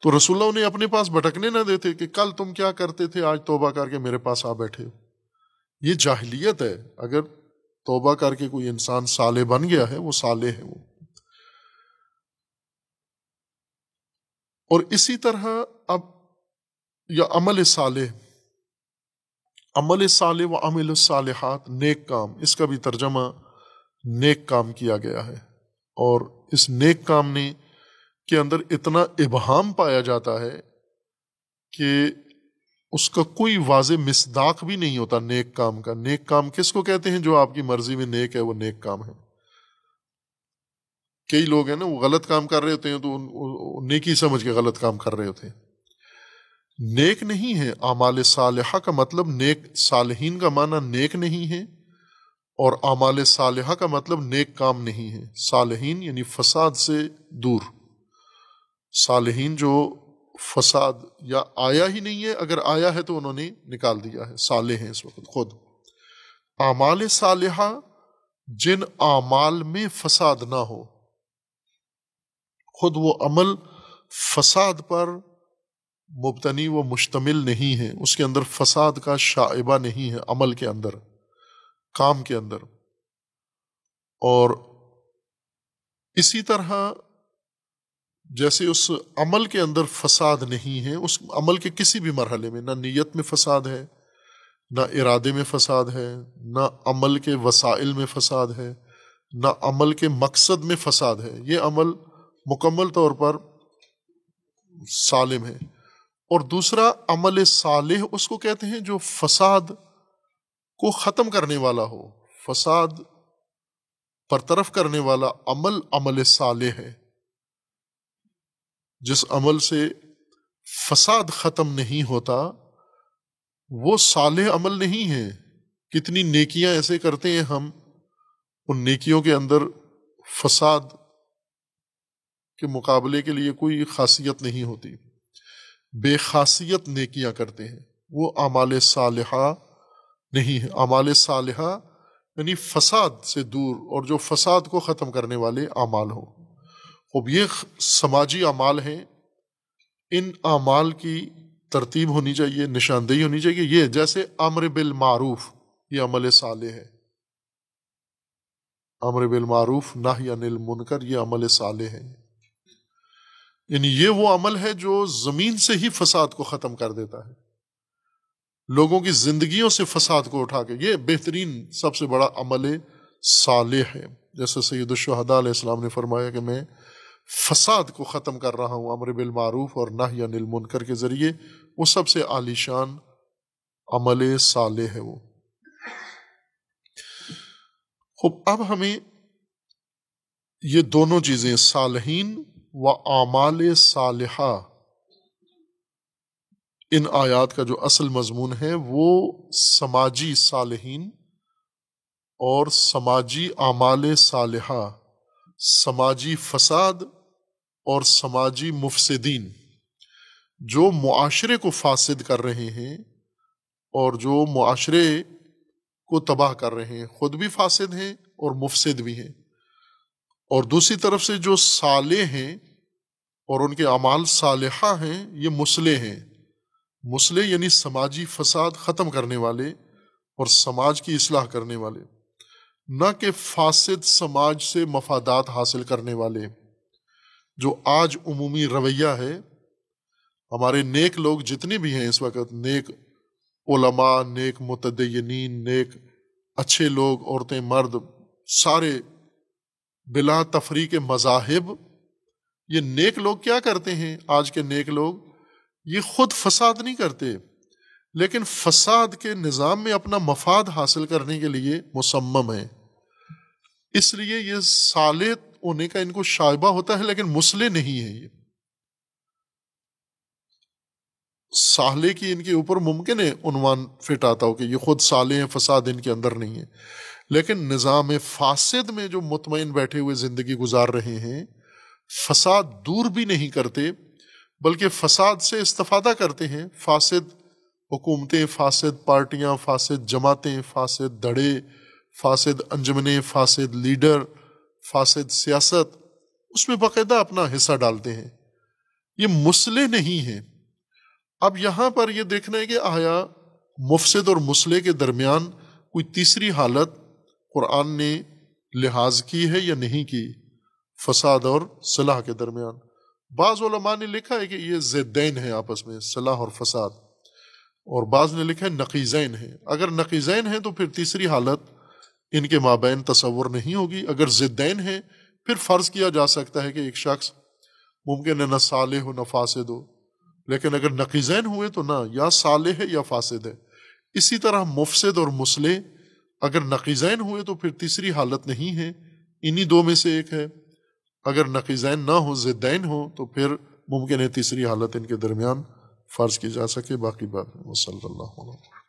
Speaker 1: तो रसुल्ला उन्हें अपने पास भटकने ना देते कि कल तुम क्या करते थे आज तोबा करके मेरे पास आ बैठे हो ये जाहलीत है अगर तोबा करके कोई इंसान साले बन गया है वो साले है वो और इसी तरह अब या अमल साल अमल साल व अमिल हाथ नेक काम इसका भी तर्जमा नेक काम किया गया है और इस नेक काम ने के अंदर इतना इबहम पाया जाता है कि उसका कोई वाज मिसदाक भी नहीं होता नेक काम का नेक काम किसको कहते हैं जो आपकी मर्जी में नेक है वो नेक काम है कई लोग हैं ना वो गलत काम कर रहे होते हैं तो उन, उन, नेकी समझ के गलत काम कर रहे होते हैं नेक नहीं है आमाल साल का मतलब नेक साल का माना नेक नहीं है और आमाल सालहा का मतलब नेक काम नहीं है सालहीन यानी फसाद से दूर साल जो फसाद या आया ही नहीं है अगर आया है तो उन्होंने निकाल दिया है साल है इस वक्त खुद आमाल साल जिन आमाल में फसाद ना हो खुद वो अमल फसाद पर मुबतनी व मुश्तमिल नहीं है उसके अंदर फसाद का शाइबा नहीं है अमल के अंदर काम के अंदर और इसी तरह जैसे उस अमल के अंदर फसाद नहीं है उस अमल के किसी भी मरहले में ना नीयत में फसाद है ना इरादे में फसाद है ना अमल के वसाइल में फसाद है ना अमल के मकसद में फसाद है ये अमल मुकम्मल तौर पर सालिम है और दूसरा अमल सालह उसको कहते हैं जो फसाद को ख़त्म करने वाला हो फसाद बरतरफ करने वाला अमल अमल साले है जिस अमल से फसाद ख़त्म नहीं होता वो साले अमल नहीं है कितनी नेकियां ऐसे करते हैं हम उन नेकियों के अंदर फसाद के मुकाबले के लिए कोई खासियत नहीं होती बेखासियत नेकियां करते हैं वो अमाल साल नहीं है अमाल साल यानी फसाद से दूर और जो फसाद को ख़त्म करने वाले अमाल हो अब ये समाजी अमाल हैं इन अमाल की तरतीब होनी चाहिए निशानदेही होनी चाहिए ये जैसे अमर बिल मारूफ ये अमल साले है अमर बिल मारूफ नाही अनिल मुनकर ये अमल साले है यानी ये वो अमल है जो जमीन से ही फसाद को खत्म कर देता है लोगों की जिंदगियों से फसाद को उठा के ये बेहतरीन सबसे बड़ा अमल साल है जैसे सैद ने फरमाया कि मैं फसाद को ख़त्म कर रहा हूं अमर बिलमारूफ और नाहिया निलमुनकर के ज़रिए वो सबसे आलिशान अमल साल है वो अब हमें ये दोनों चीज़ें सालहीन व आमाल साल इन आयात का जो असल मजमून है वो समाजी सालहीन और समाजी आमाल साल समाजी फसाद और समाजी मुफसदीन जो मुआरे को फासद कर रहे हैं और जो मुआरे को तबाह कर रहे हैं ख़ुद भी फासद हैं और मुफसद भी हैं और दूसरी तरफ से जो साले हैं और उनके अमाल सालहा हैं ये मुसले हैं मुसले यानी समाजी फसाद ख़त्म करने वाले और समाज की असलाह करने वाले न कि फासद समाज से मफादात हासिल करने वाले जो आज अमूमी रवैया है हमारे नेक लोग जितने भी हैं इस वक्त नेक ओलमा नेक मुतदयनीन नेक अच्छे लोग औरतें मर्द सारे बिला तफरी के मजाहब ये नेक लोग क्या करते हैं आज के नेक लोग ये खुद फसाद नहीं करते लेकिन फसाद के निज़ाम में अपना मफाद हासिल करने के लिए मुसम है इसलिए ये साले होने का इनको शायबा होता है लेकिन मुसले नहीं है ये साले की इनके ऊपर मुमकिन है उनवान फिट आता हो कि ये खुद साले हैं फसाद इनके अंदर नहीं है लेकिन निज़ाम फासद में जो मुतमिन बैठे हुए ज़िंदगी गुजार रहे हैं फसाद दूर भी नहीं करते बल्कि फसाद से इस्तफादा करते हैं फासद हुकूमतें फासद पार्टियाँ फासद जमातें फासद धड़े फासद अंजमने फासद लीडर फासद सियासत उसमें बाकायदा अपना हिस्सा डालते हैं ये मुसले नहीं हैं अब यहाँ पर यह देखना है कि आया मुफसद और मुसले के दरमियान कोई तीसरी हालत कुरान ने लिहाज की है या नहीं की फसाद और सलाह के दरमियान बाज़ा ने लिखा है कि ये जदैन है आपस में सलाह और फसाद और बाज़ ने लिखा है नकीज़ैन है अगर नकीज़ैन है तो फिर तीसरी हालत इनके माबेन तस्वुर नहीं होगी अगर ज़िदैन है फिर फ़र्ज़ किया जा सकता है कि एक शख्स मुमकिन है न साल हो न फासद हो लेकिन अगर नकीज़ैन हुए तो ना या साल है या फासद है इसी तरह मुफसद और मुसले अगर नकीजैन हुए तो फिर तीसरी हालत नहीं है इन्हीं दो में से एक है अगर नकीजैन ना हो ज़िदैन हो तो फिर मुमकिन है तीसरी हालत इनके दरमियान फ़र्ज़ की जा सके बाकी बात वसल